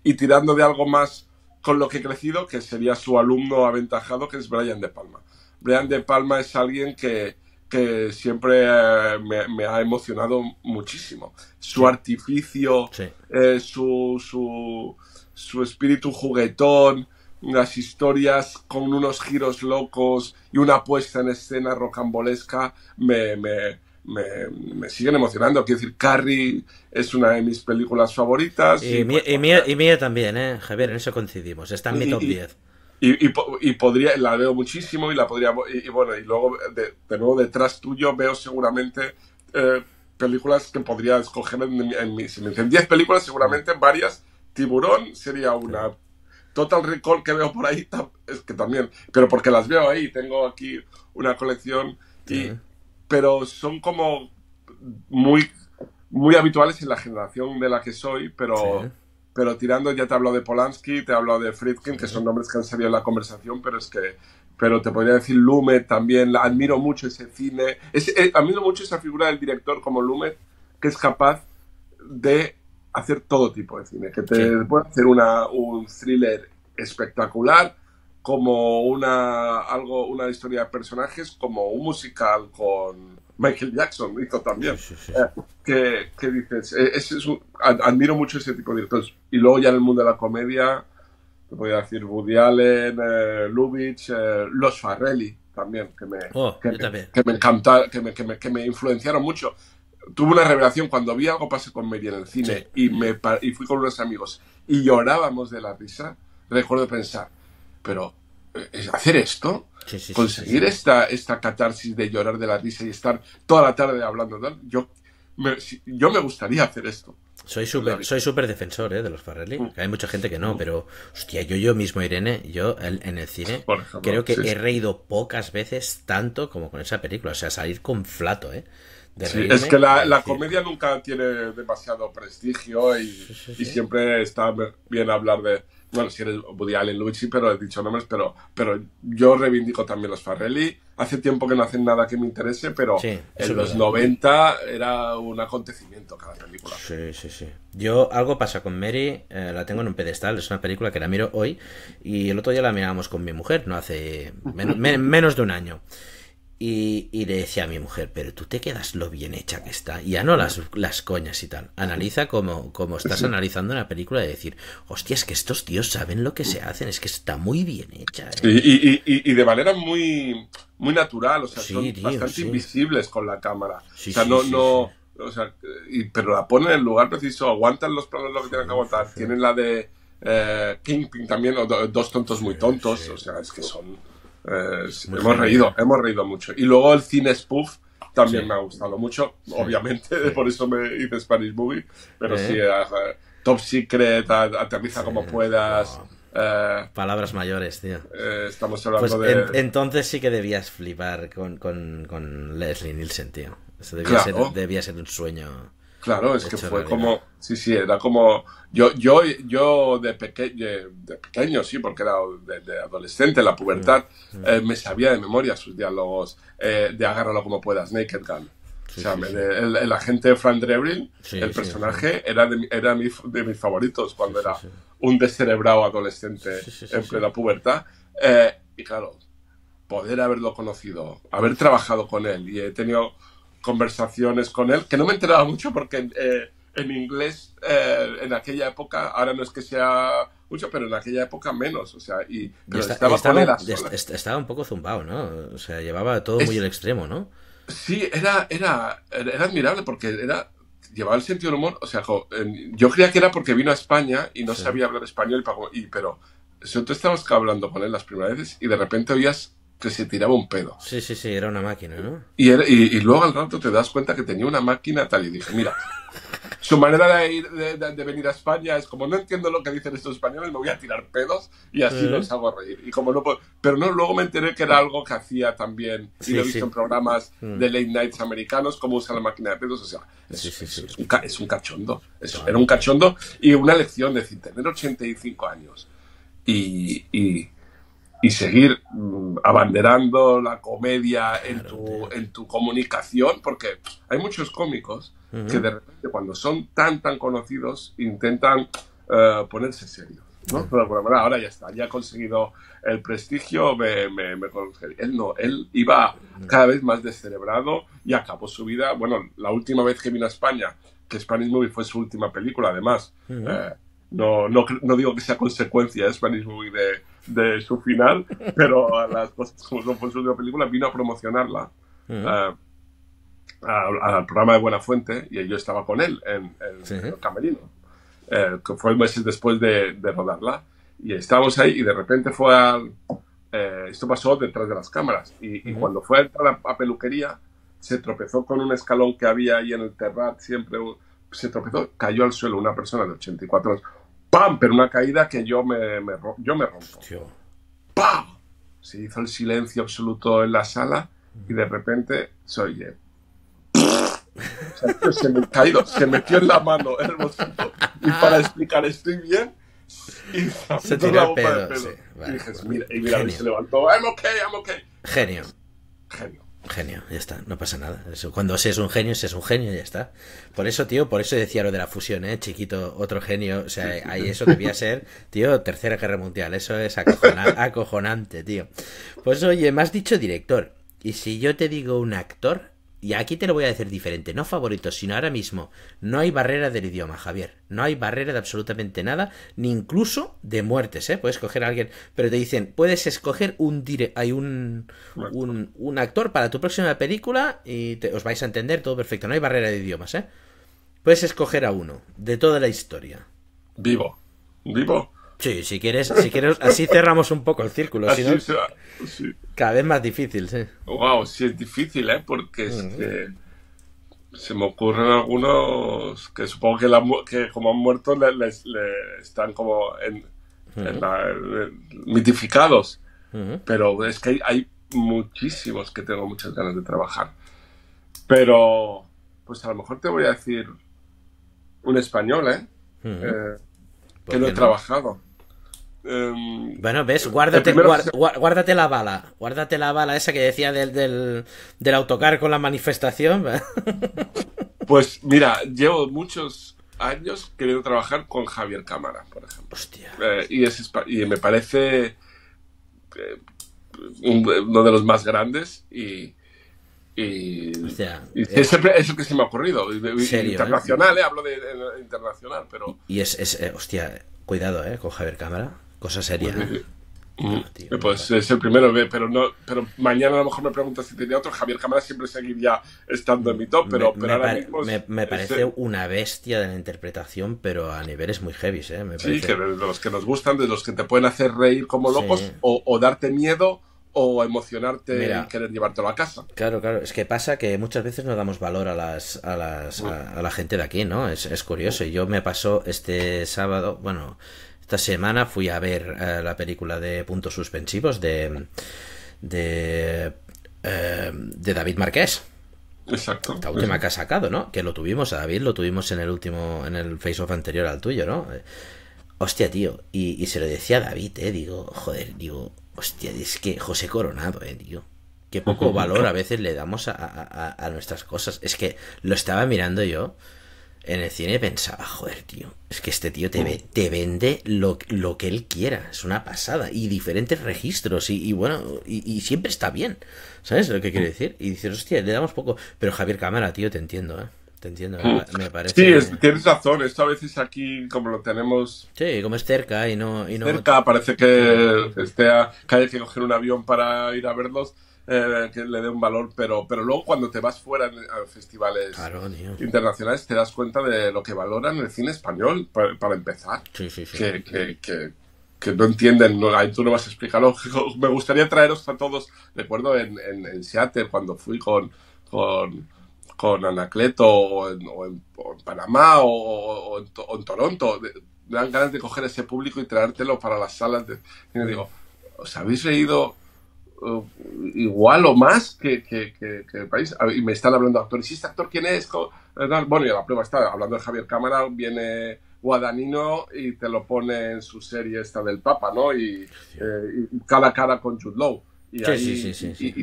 y tirando de algo más con lo que he crecido, que sería su alumno aventajado, que es Brian De Palma. Brian De Palma es alguien que, que siempre eh, me, ha emocionado muchísimo. Su artificio, eh, su, su, su, espíritu juguetón, las historias con unos giros locos y una puesta en escena rocambolesca me, me, me, siguen emocionando. Quiero decir, Carrie es una de mis películas favoritas. Y, mía, también, ¿eh? Javier, en eso coincidimos. Está en mi top 10. Y, podría, la veo muchísimo y la podría. Y, bueno, y luego, de, nuevo, detrás tuyo veo seguramente eh, películas que podría escoger en, en me 10 películas, seguramente mm. varias. Tiburón sería una. Total Recall que veo por ahí es que también. Pero porque las veo ahí, tengo aquí una colección. Y, pero son como muy, habituales en la generación de la que soy, pero... pero tirando, ya te hablo de Polanski, te hablo de Friedkin, que son nombres que han salido en la conversación, pero es que, pero te podría decir Lumet también, admiro mucho ese cine, eh, admiro mucho esa figura del director como Lumet, que es capaz de hacer todo tipo de cine, que te puede hacer una, un thriller espectacular, como una, algo, una historia de personajes, como un musical con Michael Jackson, hizo también. que, eh, que, dices, eh, admiro mucho ese tipo de directores. Y luego ya en el mundo de la comedia, te voy a decir Woody Allen, eh, Lubitsch, Los Farrelly también, que me, oh, que, que me, encantaron, que me, influenciaron mucho. Tuve una revelación cuando vi algo pase con Mary en el cine y, me, y fui con unos amigos y llorábamos de la risa. Recuerdo pensar, pero eh, hacer esto, conseguir Esta, esta catarsis de llorar de la risa y estar toda la tarde hablando, yo, me, yo me gustaría hacer esto. Soy súper soy super defensor ¿eh? de los Farrelly. Uh. Hay mucha gente que no, pero yo yo mismo, Irene, yo en el cine creo que he reído pocas veces tanto como con esa película. O sea, salir con flato, ¿eh? es que la, comedia nunca tiene demasiado prestigio y siempre está bien hablar de, bueno, si eres Woody Allen, Luigi, pero he dicho nombres, pero, pero yo reivindico también los Farrelly. Hace tiempo que no hacen nada que me interese, pero en los 90 era un acontecimiento cada película. Sí, sí, sí. Yo, algo pasa con Mary, eh, la tengo en un pedestal, es una película que la miro hoy y el otro día la miramos con mi mujer, no hace menos de un año. Y, le decía a mi mujer, pero tú te quedas lo bien hecha que está. ya no las, las coñas y tal. Analiza como, como estás analizando una película de decir, hostia, es que estos tíos saben lo que se hacen, es que está muy bien hecha. ¿eh?". Y, y, y, de manera muy, muy natural, o sea, son bastante invisibles con la cámara. o sea, no, no, o sea, pero la ponen en el lugar preciso, aguantan los planos lo que tienen que aguantar, tienen la de... Eh, Kingpin también, o dos tontos muy tontos, o sea, es que son... Eh, hemos reído, hemos reído mucho. Y luego el cine spoof también me ha gustado mucho, obviamente, por eso me hice Spanish Movie, pero ¿Eh? sí, eh, Top Secret, aterriza como puedas. Palabras mayores, tío. estamos hablando pues de. entonces sí que debías flipar con, con, Leslie Nielsen, tío. claro. debía ser un sueño. Claro, es que fue como, sí, sí, era como, yo, yo, yo de, de, pequeño, sí, porque era de, adolescente, la pubertad, eh, me sabía de memoria sus diálogos eh, de agárralo como puedas, Naked Gun. o sea, El, agente Frank Drebin, el personaje, era, de, era de mis favoritos cuando era un descerebrado adolescente en la pubertad. Eh, y claro, poder haberlo conocido, haber trabajado con él y he tenido conversaciones con él, que no me enteraba mucho porque eh, en inglés eh, en aquella época, ahora no es que sea mucho, pero en aquella época menos, o sea, y, estaba, un poco zumbado, ¿no? O sea, llevaba todo muy al extremo, ¿no? Sí, era, era, era admirable porque era llevaba el sentido del humor, o sea, yo creía que era porque vino a España y no sabía hablar español, y, pero nosotros estábamos hablando con él las primeras veces y de repente oías que se tiraba un pedo. Sí, sí, sí, era una máquina, ¿no? Y, luego al rato te das cuenta que tenía una máquina tal y dije, mira, su manera de, ir, de, venir a España es como no entiendo lo que dicen estos españoles, me voy a tirar pedos y así los hago reír. Y como pero no, luego me enteré que era algo que hacía también y lo he visto en programas mm. de late nights americanos, cómo usa la máquina de pedos, o sea, es, un, cachondo, eso era un cachondo y una lección de decir, tener 85 años y y seguir mm, abanderando la comedia en tu, en tu comunicación, porque hay muchos cómicos que de repente cuando son tan, tan conocidos intentan eh, ponerse serio. ¿no? Pero bueno, ahora ya está, ya ha conseguido el prestigio, Él no, él iba cada vez más descerebrado y acabó su vida. Bueno, la última vez que vino a España, que Spanish Movie fue su última película, además. Eh, no, no, no digo que sea consecuencia de Spanish Movie de, de su final, pero a las cosas como son fue su última película, vino a promocionarla eh, al programa de Buena Fuente y yo estaba con él en, el camerino, eh, que fue meses después de, rodarla. Y estábamos ahí y de repente fue al... Eh, esto pasó detrás de las cámaras y, cuando fue a entrar a, peluquería se tropezó con un escalón que había ahí en el terrat siempre se tropezó cayó al suelo una persona de 84 años ¡Pam! Pero una caída que yo me, me yo me rompo. ¡Pam! Se hizo el silencio absoluto en la sala y de repente se oye. se me caído, se metió en la mano el bocito. Y para explicar, estoy bien. se tiró el pelo. y, dije, mira, y mira, se levantó. I'm okay, I'm okay. Genio. Genio. Genio, ya está, no pasa nada. Eso, cuando se es un genio, se es un genio, ya está. Por eso, tío, por eso decía lo de la fusión, ¿eh? Chiquito, otro genio. O sea, ahí eso debía ser, tío, tercera guerra mundial. Eso es acojonante, tío. Pues oye, me has dicho director. ¿Y si yo te digo un actor? y aquí te lo voy a decir diferente, no favorito, sino ahora mismo, no hay barrera del idioma, Javier. No hay barrera de absolutamente nada, ni incluso de muertes, ¿eh? Puedes escoger a alguien, pero te dicen, puedes escoger un dire hay un, un, actor para tu próxima película y os vais a entender todo perfecto. No hay barrera de idiomas, ¿eh? Puedes escoger a uno de toda la historia. Vivo. Vivo. Sí, si quieres, si quieres, así cerramos un poco el círculo. Cada vez más difícil, sí. Wow, sí es difícil, ¿eh? Porque que este, se me ocurren algunos que supongo que, como han muerto están como en, mitificados. Pero es que hay, muchísimos que tengo muchas ganas de trabajar. Pero, pues a lo mejor te voy a decir un español, ¿eh? eh que no he trabajado. Em, bueno, ves, guárdate, la bala, guárdate la bala esa que decía del, autocar con la manifestación. pues mira, llevo muchos años queriendo trabajar con Javier Cámara, por ejemplo. Hostia. Eh, y, me parece eh, uno de los más grandes y... Y, o eh. es, el, que se me ha ocurrido. internacional, ¿eh? hablo de, internacional, pero... Y es, hostia, cuidado, ¿eh? Con Javier Cámara. Cosa seria. Pues, ah, mm, pues es el primero, pero no, pero mañana a lo mejor me preguntas si tenía otro. Javier Cámara siempre seguiría estando en mi top, pero, me, parece una bestia de la interpretación, pero a niveles muy heavy, ¿eh? sí, de los que nos gustan, de los que te pueden hacer reír como locos o, darte miedo o emocionarte y querer llevártelo a casa. Claro, claro. Es que pasa que muchas veces no damos valor a las, a, las, a, la gente de aquí, ¿no? Es, es curioso. Y yo me pasó este sábado, bueno. Esta semana fui a ver eh, la película de puntos suspensivos de, de, eh, de David Marqués. Exacto. La última que ha sacado, ¿no? Que lo tuvimos a David, lo tuvimos en el último, en el face-off anterior al tuyo, ¿no? Eh, hostia, tío. Y, y, se lo decía a David, ¿eh? Digo, joder, digo, hostia, es que José Coronado, ¿eh, Digo, Qué poco valor a veces le damos a nuestras cosas. Es que lo estaba mirando yo en el cine pensaba, joder, tío, es que este tío te, te vende lo, lo, que él quiera, es una pasada, y diferentes registros, y, bueno, y, siempre está bien, ¿sabes lo que quiero mm. decir? Y dices, hostia, le damos poco, pero Javier Cámara, tío, te entiendo, ¿eh? Te entiendo, mm. me parece. Sí, tienes razón. Esto a veces aquí, como lo tenemos. Sí, como es cerca y no. Cerca, parece que mm. esté a, coger un avión para ir a verlos. Eh, que le dé un valor, pero, pero luego cuando te vas fuera a festivales internacionales te das cuenta de lo que valoran el cine español, para, empezar. Que, que, que, no entienden, ahí tú no vas a explicarlo. Me gustaría traeros a todos, recuerdo en, en, en Seattle cuando fui con, con con Anacleto o en, Panamá o, en, Toronto. Me dan ganas de coger ese público y traértelo para las salas. De, digo, ¿os habéis leído eh, igual o más que, el país. Y me están hablando de actores. ¿Y este actor quién es? Eh, bueno, y la prueba está hablando de Javier Cámara, viene Guadanino y te lo pone en su serie esta del Papa, ¿no? Y, eh, cara cara con Jude Y,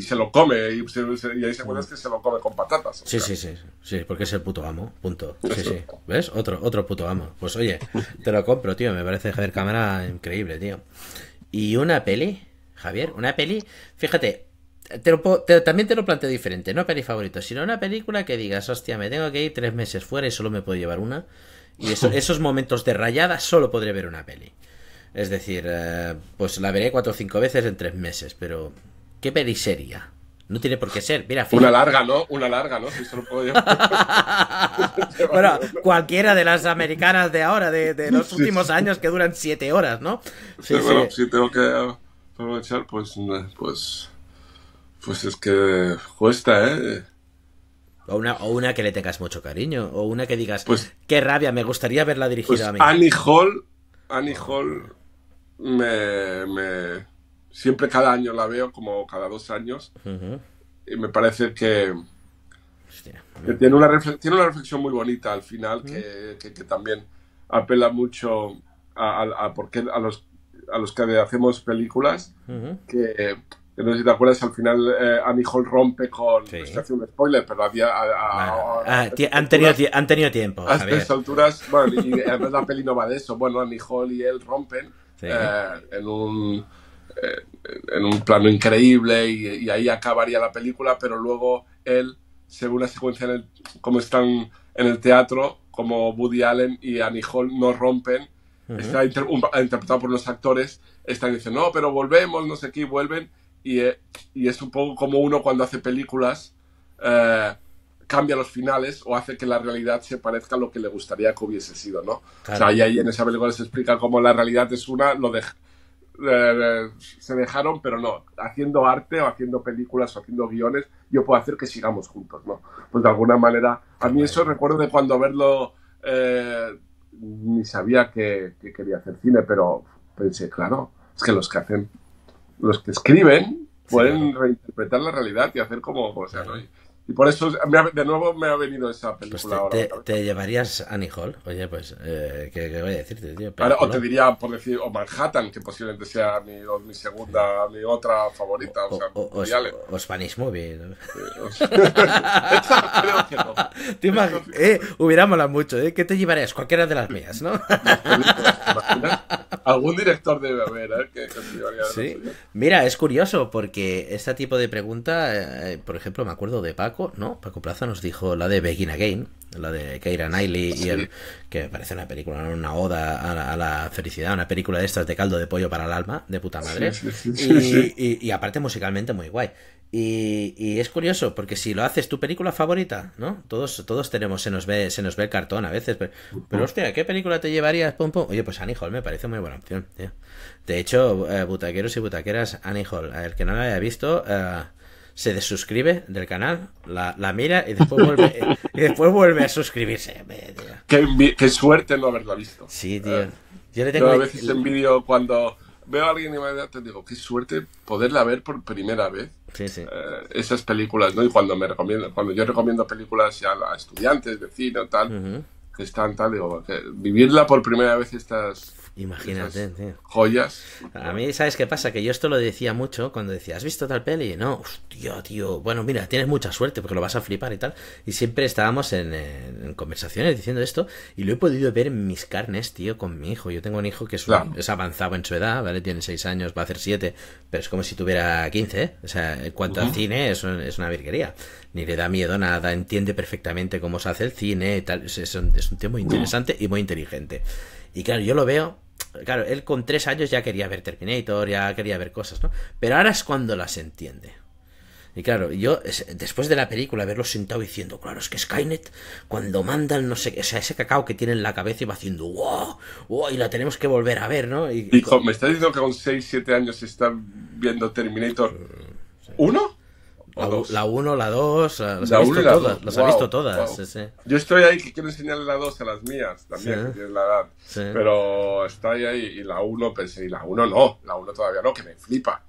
se lo come, y, ahí se acuerdas mm. que se lo come con patatas. Sí, sí, sí, sí, porque es el puto amo, punto. ¿Ves? Otro, otro puto amo. Pues oye, te lo compro, tío, me parece Javier Cámara increíble, tío. ¿Y una peli? Javier, una peli, fíjate, te también te lo planteo diferente, no peli favorito, sino una película que digas, hostia, me tengo que ir tres meses fuera y solo me puedo llevar una. Y esos momentos de rayada solo podré ver una peli. Es decir, eh, pues la veré cuatro o cinco veces en tres meses, pero ¿qué peli sería? No tiene por qué ser. Mira, Una larga, ¿no? Una larga, ¿no? Si solo puedo llevar bueno, cualquiera de las americanas de ahora, de, los últimos años que duran siete horas, ¿no? Sí, sí, sí tengo que aprovechar, pues, pues, pues es que cuesta, ¿eh? O una, una que le tengas mucho cariño, o una que digas, pues, qué rabia, me gustaría verla dirigida pues a mí. Annie Hall, Annie Hall, me, siempre cada año la veo, como cada dos años, y me parece que, tiene, una tiene una reflexión muy bonita al final, que, también apela mucho a, porque, a los a los que hacemos películas, que no sé si te acuerdas, al final eh, Annie Hall rompe con. Sí. hace un spoiler, pero había. Ah, han, tenido, han, tenido, tiempo. A estas alturas, bueno, y además la peli no va de eso. Bueno, Annie Hall y él rompen eh, en un. Eh, en un plano increíble y, ahí acabaría la película, pero luego él según la secuencia como están en el teatro, como Woody Allen y Annie Hall no rompen está interpretado por los actores, están diciendo, no, pero volvemos, no sé qué, y vuelven. Y, eh, es un poco como uno cuando hace películas, eh, cambia los finales o hace que la realidad se parezca a lo que le gustaría que hubiese sido, ¿no? y ahí en esa película se explica cómo la realidad es una, lo de, se dejaron, pero no, haciendo arte o haciendo películas o haciendo guiones, yo puedo hacer que sigamos juntos, ¿no? Pues de alguna manera, a mí eso recuerdo de cuando verlo... Eh, ni sabía que, quería hacer cine, pero pensé, claro, es que los que hacen, los que escriben, pueden reinterpretar la realidad y hacer como, o sea, ¿no? Y por eso de nuevo me ha venido esa pues película. te, ahora te, llevarías Annie Hall, oye, pues, eh, ¿qué, voy a decirte, tío? o te diría, por decir, o Manhattan, que posiblemente sea mi, segunda, mi otra favorita. O, sea, Spanish Movie. que hubiera molado mucho, ¿eh? ¿Qué te llevarías? Cualquiera de las mías, ¿no? Algún director debe haber, ¿eh? ¿Sí? Mira, es curioso porque este tipo de pregunta, eh, por ejemplo, me acuerdo de Paco ¿no? Paco Plaza nos dijo la de Begin Again, la de Keira Knightley, y el, que parece una película, una oda a la, a la, felicidad, una película de estas de caldo de pollo para el alma, de puta madre. y, aparte musicalmente muy guay. Y, es curioso, porque si lo haces tu película favorita, ¿no? Todos, todos tenemos, se nos ve, se nos ve el cartón a veces, pero, pero hostia, ¿qué película te llevarías? Pompo? Oye, pues Annie Hall me parece muy buena opción, tío. De hecho, eh, butaqueros y butaqueras, Annie Hall, el que no la haya visto, eh, se desuscribe del canal, la, mira y después vuelve, y después vuelve a suscribirse. Qué, suerte no haberla visto. Sí, tío. Eh, yo le tengo... Yo a veces vídeo cuando veo a alguien y te digo, qué suerte poderla ver por primera vez. Sí, sí. Eh, esas películas, ¿no? Y cuando me recomiendo, cuando yo recomiendo películas a estudiantes de cine o tal, que están tal, digo, que vivirla por primera vez estas Imagínate, tío. Joyas. A mí, ¿sabes qué pasa? Que yo esto lo decía mucho cuando decía, ¿has visto tal peli? No, hostia, tío. Bueno, mira, tienes mucha suerte porque lo vas a flipar y tal. Y siempre estábamos en, conversaciones diciendo esto y lo he podido ver en mis carnes, tío, con mi hijo. Yo tengo un hijo que es, avanzado en su edad, ¿vale? Tiene seis años, va a hacer siete pero es como si tuviera 15, ¿eh? O sea, en cuanto al cine, es, una virguería. Ni le da miedo nada, entiende perfectamente cómo se hace el cine y tal. Es, un, es tío muy interesante y muy inteligente. Y claro, yo lo veo Claro, él con tres años ya quería ver Terminator, ya quería ver cosas, ¿no? Pero ahora es cuando las entiende. Y claro, yo después de la película haberlo sentado diciendo, claro, es que Skynet cuando mandan no sé, o sea, ese cacao que tiene en la cabeza y va haciendo, wow, y la tenemos que volver a ver, ¿no? Y, ¿me está diciendo que con 6, 7 años está viendo Terminator uno. La 1, la 2, ah, las, visto todas, ha visto todas. Yo estoy ahí que quiero enseñarle la 2 a las mías, también, que tienen la edad. Pero está ahí, y la 1, pensé, y la 1 no, la 1 todavía no, que me flipa.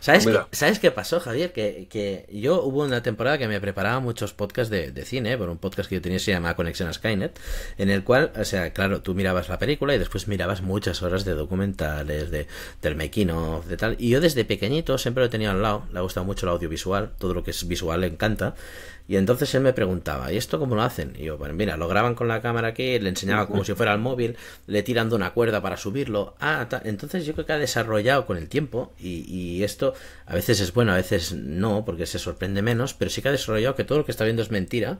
¿Sabes, qué, ¿Sabes qué pasó, Javier? Que, que, yo hubo una temporada que me preparaba muchos podcasts de, de cine, por un podcast que yo tenía se llamaba Conexión a Skynet, en el cual, o sea, claro, tú mirabas la película y después mirabas muchas horas de documentales, de, del making de tal. Y yo desde pequeñito siempre lo he tenido al lado, le ha gustado mucho el audiovisual visual, todo lo que es visual le encanta. Y entonces él me preguntaba, ¿y esto cómo lo hacen? Y yo, bueno, pues mira, lo graban con la cámara aquí, le enseñaba como si fuera al móvil, le tirando una cuerda para subirlo. Ah, entonces yo creo que ha desarrollado con el tiempo y, esto a veces es bueno, a veces no, porque se sorprende menos, pero sí que ha desarrollado que todo lo que está viendo es mentira.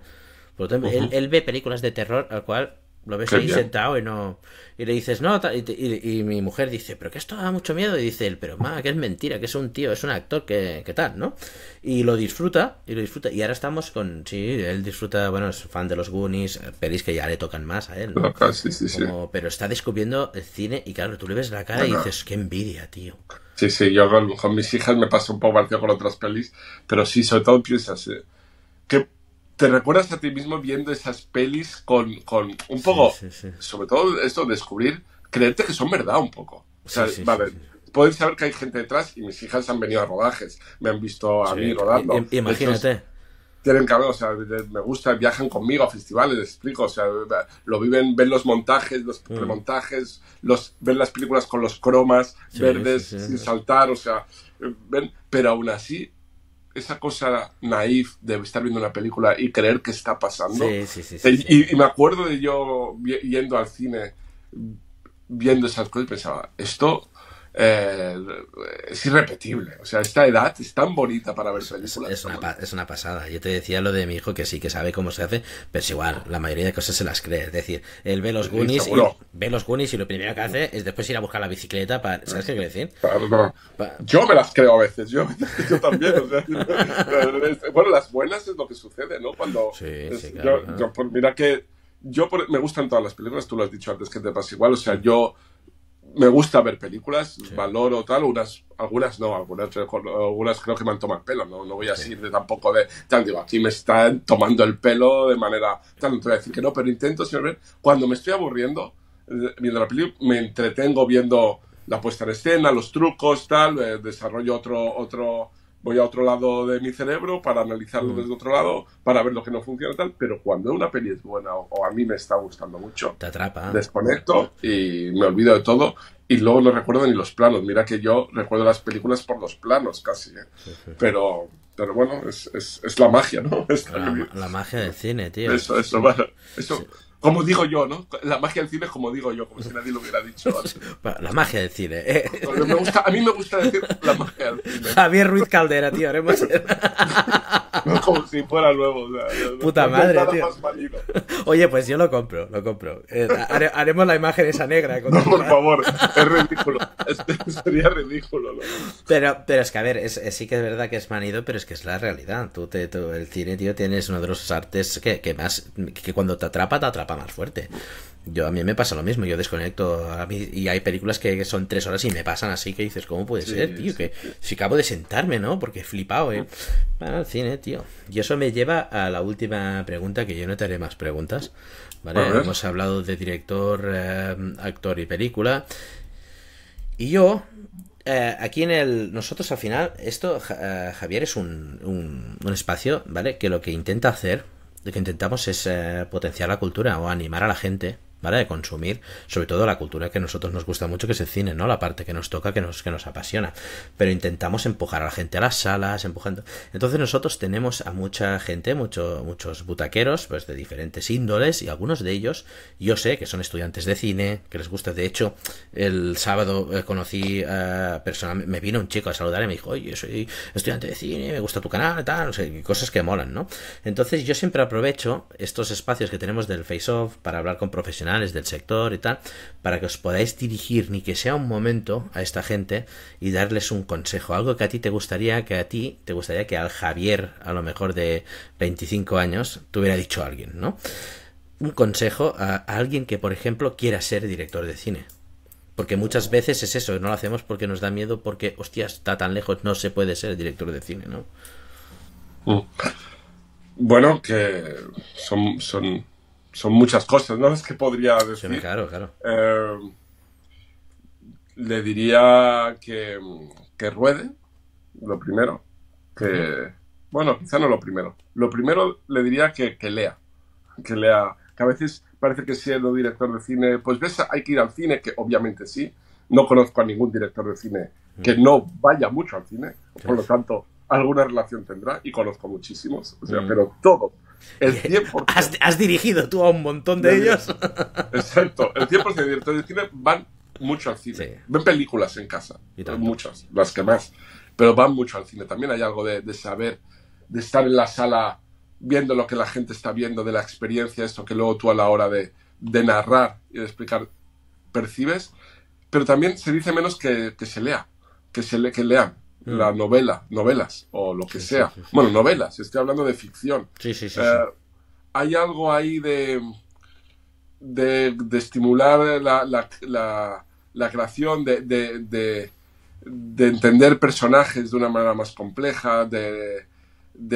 Por él ve películas de terror al cual lo ves ahí sentado y no. Y le dices, no. Y, mi mujer dice, pero que esto da mucho miedo. Y dice él, pero ma, que es mentira, que es un tío, es un actor, que, tal, ¿no? Y lo disfruta, y lo disfruta. Y ahora estamos con. Sí, él disfruta, bueno, es fan de los Goonies, pelis que ya le tocan más a él, ¿no? Pero está descubriendo el cine y claro, tú le ves la cara y dices, qué envidia, tío. Sí, sí, yo con, mis hijas me paso un poco parecido con otras pelis, pero sí, sobre todo piensas, eh, ¿qué, te recuerdas a ti mismo viendo esas pelis con, con un poco, sobre todo esto, descubrir, creerte que son verdad un poco. O sea, vale, saber que hay gente detrás y mis hijas han venido a rodajes, me han visto a mí rodando. imagínate. tienen cabello, o sea, me gusta, viajan conmigo a festivales, explico, o sea, lo viven, ven los montajes, los premontajes, mm. los, ven las películas con los cromas verdes sin saltar, o sea, eh, ven, pero aún así esa cosa naif de estar viendo una película y creer que está pasando. Sí, sí, eh, y, sí. y, me acuerdo de yo yendo al cine, viendo esas cosas y pensaba, esto eh, es irrepetible. O sea, esta edad es tan bonita para ver películas. Es, una, es una pasada. Yo te decía lo de mi hijo que sí, que sabe cómo se hace, pero es igual, la mayoría de cosas se las cree. Es decir, él ve los Goonies, y, ve los y lo primero que hace es después ir a buscar la bicicleta para... ¿Sabes qué quiero decir? Ah, yo me las creo a veces, yo, también. bueno, las buenas es lo que sucede, ¿no? Cuando... Sí, sí, mira que yo me gustan todas las películas, tú lo has dicho antes que te pasa igual, o sea, yo me gusta ver películas, valor valoro tal, unas, algunas no, algunas, eh, algunas creo que me han tomado el pelo, no, voy a decir tampoco de digo, aquí me están tomando el pelo de manera tal, no te voy a decir que no, pero intento siempre, cuando me estoy aburriendo, eh, viendo la película, me entretengo viendo la puesta en escena, los trucos, tal, eh, desarrollo otro, otro, voy a otro lado de mi cerebro para analizarlo mm. desde otro lado, para ver lo que no funciona tal, pero cuando una peli es buena o, a mí me está gustando mucho, te atrapa. Desconecto y me olvido de todo y luego no recuerdo ni los planos. Mira que yo recuerdo las películas por los planos casi, ¿eh? pero pero bueno, es, es, la magia, ¿no? La, magia del cine, tío. Eso, eso, bueno, eso. Como digo yo, ¿no? La magia del cine es como digo yo, como si nadie lo hubiera dicho antes. la magia del cine, ¿eh? a mí me gusta decir la magia del cine. Javier Ruiz Caldera, tío, haremos... como si fuera nuevo. Puta madre, tío. Oye, pues yo lo compro, lo compro. Eh, haremos la imagen esa negra. no, por favor, es ridículo. Este sería ridículo. Pero, pero es que, a ver, sí que es verdad que es manido, pero es que es la realidad. Tú, el cine, tío, tienes uno de los artes que más. que cuando te atrapa, te atrapa más fuerte. Yo a mí me pasa lo mismo, yo desconecto y hay películas que son tres horas y me pasan así que dices, ¿cómo puede ser, tío? Que si acabo de sentarme, ¿no? Porque he flipado, ¿eh? Para el cine, tío. Y eso me lleva a la última pregunta, que yo no te haré más preguntas, ¿vale? Hemos hablado de director, eh, actor y película. Y yo, eh, aquí en el. Nosotros al final, esto, eh, Javier, es un, espacio, ¿vale? Que lo que intenta hacer, lo que intentamos es potenciar la cultura o animar a la gente de consumir, sobre todo la cultura que a nosotros nos gusta mucho, que es el cine, ¿no? La parte que nos toca, que nos, que nos apasiona. Pero intentamos empujar a la gente a las salas, empujando. Entonces nosotros tenemos a mucha gente, mucho, muchos butaqueros, pues de diferentes índoles, y algunos de ellos, yo sé que son estudiantes de cine, que les gusta. De hecho, el sábado eh, conocí a eh, personalmente, me vino un chico a saludar y me dijo, oye, soy estudiante de cine, me gusta tu canal, tal, cosas que molan, ¿no? Entonces yo siempre aprovecho estos espacios que tenemos del Face Off para hablar con profesionales del sector y tal, para que os podáis dirigir ni que sea un momento a esta gente y darles un consejo, algo que a ti te gustaría que a ti te gustaría que al Javier, a lo mejor de 25 años, te hubiera dicho alguien, ¿no? Un consejo a, alguien que, por ejemplo, quiera ser director de cine. Porque muchas veces es eso, no lo hacemos porque nos da miedo, porque, hostia, está tan lejos, no se puede ser director de cine, ¿no? Mm. Bueno, que son, son son muchas cosas, ¿no? Es que podría decir. Sí, claro, claro. Eh, le diría que, que, ruede, lo primero. Que. Bueno, quizá no lo primero. Lo primero le diría que, que lea. Que lea. Que a veces parece que siendo director de cine, pues ves, hay que ir al cine, que obviamente sí. No conozco a ningún director de cine que no vaya mucho al cine. Por lo tanto, alguna relación tendrá y conozco muchísimos. O sea, pero todo ¿Has, dirigido tú a un montón de, ellos? Exacto. El 100% de directores de cine van mucho al cine. Ven películas en casa. Muchas, las que más. Pero van mucho al cine. También hay algo de, saber, de estar en la sala viendo lo que la gente está viendo, de la experiencia, esto que luego tú a la hora de, narrar y de explicar percibes. Pero también se dice menos que, se lea, que se que lean la mm. novela, novelas o lo que sea. bueno, novelas, estoy hablando de ficción. Sí, sí, sí. Eh, hay algo ahí de, de, estimular la, la, la, creación, de, de, de, entender personajes de una manera más compleja, de,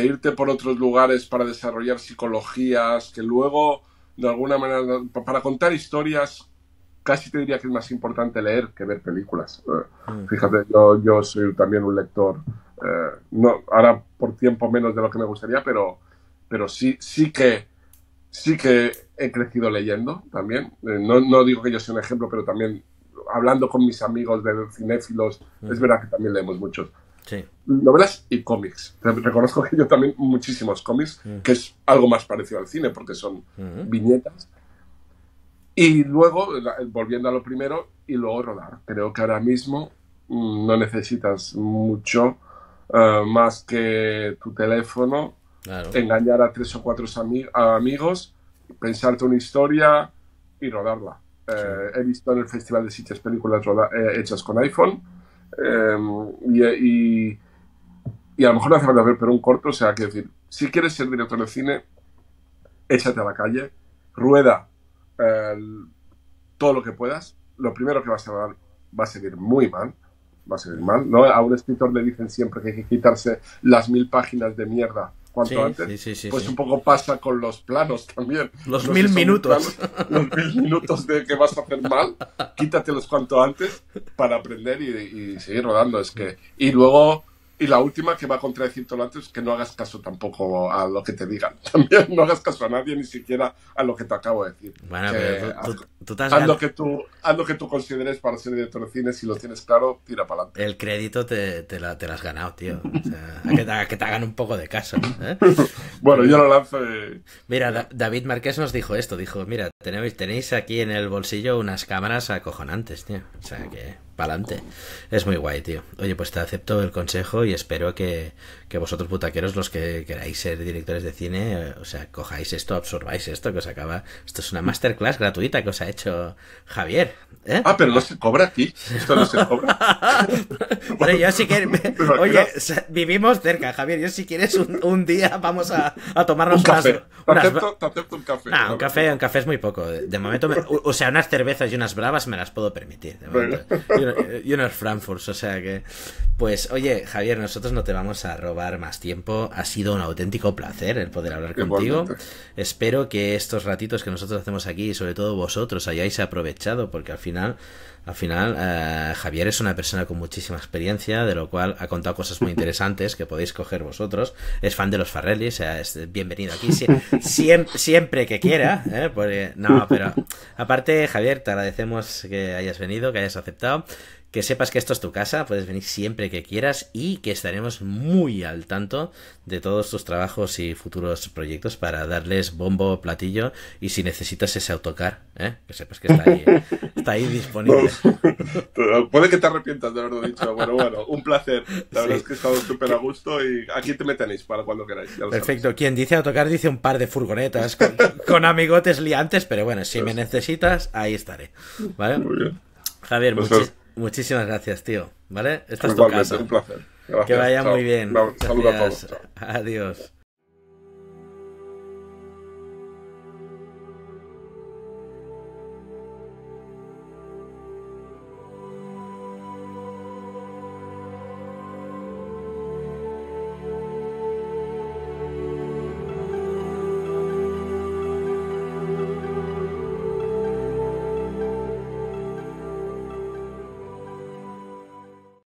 irte por otros lugares para desarrollar psicologías que luego, de alguna manera, para contar historias casi te diría que es más importante leer que ver películas. Mm. Fíjate, yo, soy también un lector, eh, no, ahora por tiempo menos de lo que me gustaría, pero, pero sí, sí, que, sí que he crecido leyendo también. Eh, no, digo que yo sea un ejemplo, pero también hablando con mis amigos de cinéfilos, es mm. verdad que también leemos muchos. Novelas y cómics. Reconozco que yo también muchísimos cómics, mm. que es algo más parecido al cine, porque son viñetas y luego, volviendo a lo primero, y luego rodar. Creo que ahora mismo mm, no necesitas mucho eh, más que tu teléfono, engañar a tres o cuatro amigos, pensarte una historia y rodarla. Eh, he visto en el Festival de Sitges películas eh, hechas con iPhone em, y, a lo mejor no hace falta ver, pero un corto, o sea, que decir, si quieres ser director de cine, échate a la calle, rueda, todo lo que puedas, lo primero que vas a dar va a seguir muy mal. Va a ser mal, ¿no? A un escritor le dicen siempre que hay que quitarse las mil páginas de mierda cuanto antes. pues un poco pasa con los planos también. Los mil minutos. los mil minutos de que vas a hacer mal, quítatelos cuanto antes para aprender y, y seguir rodando. Es que, y luego y la última que va a todo lo antes, que no hagas caso tampoco a lo que te digan. También no hagas caso a nadie, ni siquiera a lo que te acabo de decir. Bueno, Tú haz, que tú, ando que tú consideres para ser director de cine, si lo tienes claro, tira para adelante. El crédito te, lo has ganado, tío. O que te, hagan un poco de caso. ¿Eh? bueno, yo lo lanzo. Mira, David Marqués nos dijo esto: dijo, mira, tenéis, tenéis aquí en el bolsillo unas cámaras acojonantes, tío. O sea que, para adelante. Es muy guay, tío. Oye, pues te acepto el consejo y espero que, que vosotros putaqueros, los que queráis ser directores de cine, o sea, cojáis esto, absorbáis esto, que os acaba... Esto es una masterclass gratuita que os ha hecho Javier. ¿eh? Ah, pero no se cobra aquí. Esto no se cobra. bueno, yo sí que, Oye, vivimos cerca, Javier. Yo si quieres un, día vamos a, a tomarnos un café. te, Acepto, un café. un café, es muy poco. De momento, o sea, unas cervezas y unas bravas me las puedo permitir. De momento. Y, frankfurt o sea que... Pues oye, Javier, nosotros no te vamos a robar más tiempo. Ha sido un auténtico placer el poder hablar contigo. Espero que estos ratitos que nosotros hacemos aquí y sobre todo vosotros hayáis aprovechado porque al final, al final eh, Javier es una persona con muchísima experiencia, de lo cual ha contado cosas muy interesantes que podéis coger vosotros. Es fan de los Farrellis, sea, es bienvenido aquí siempre, que quiera. Eh, no, pero aparte, Javier, te agradecemos que hayas venido, que hayas aceptado que sepas que esto es tu casa, puedes venir siempre que quieras y que estaremos muy al tanto de todos tus trabajos y futuros proyectos para darles bombo, platillo y si necesitas ese autocar, ¿eh? que sepas que está ahí, está ahí disponible. Puede que te arrepientas de haberlo dicho. pero bueno, un placer. La verdad es que he estado súper a gusto y aquí te me para cuando queráis. Perfecto. Quien dice autocar dice un par de furgonetas con, amigotes liantes, pero bueno, si me necesitas, ahí estaré. ¿Vale? Javier, gracias. Pues Muchísimas gracias, tío. ¿Vale? Esta es Un placer. Que vaya muy bien. Saludos a todos. Adiós.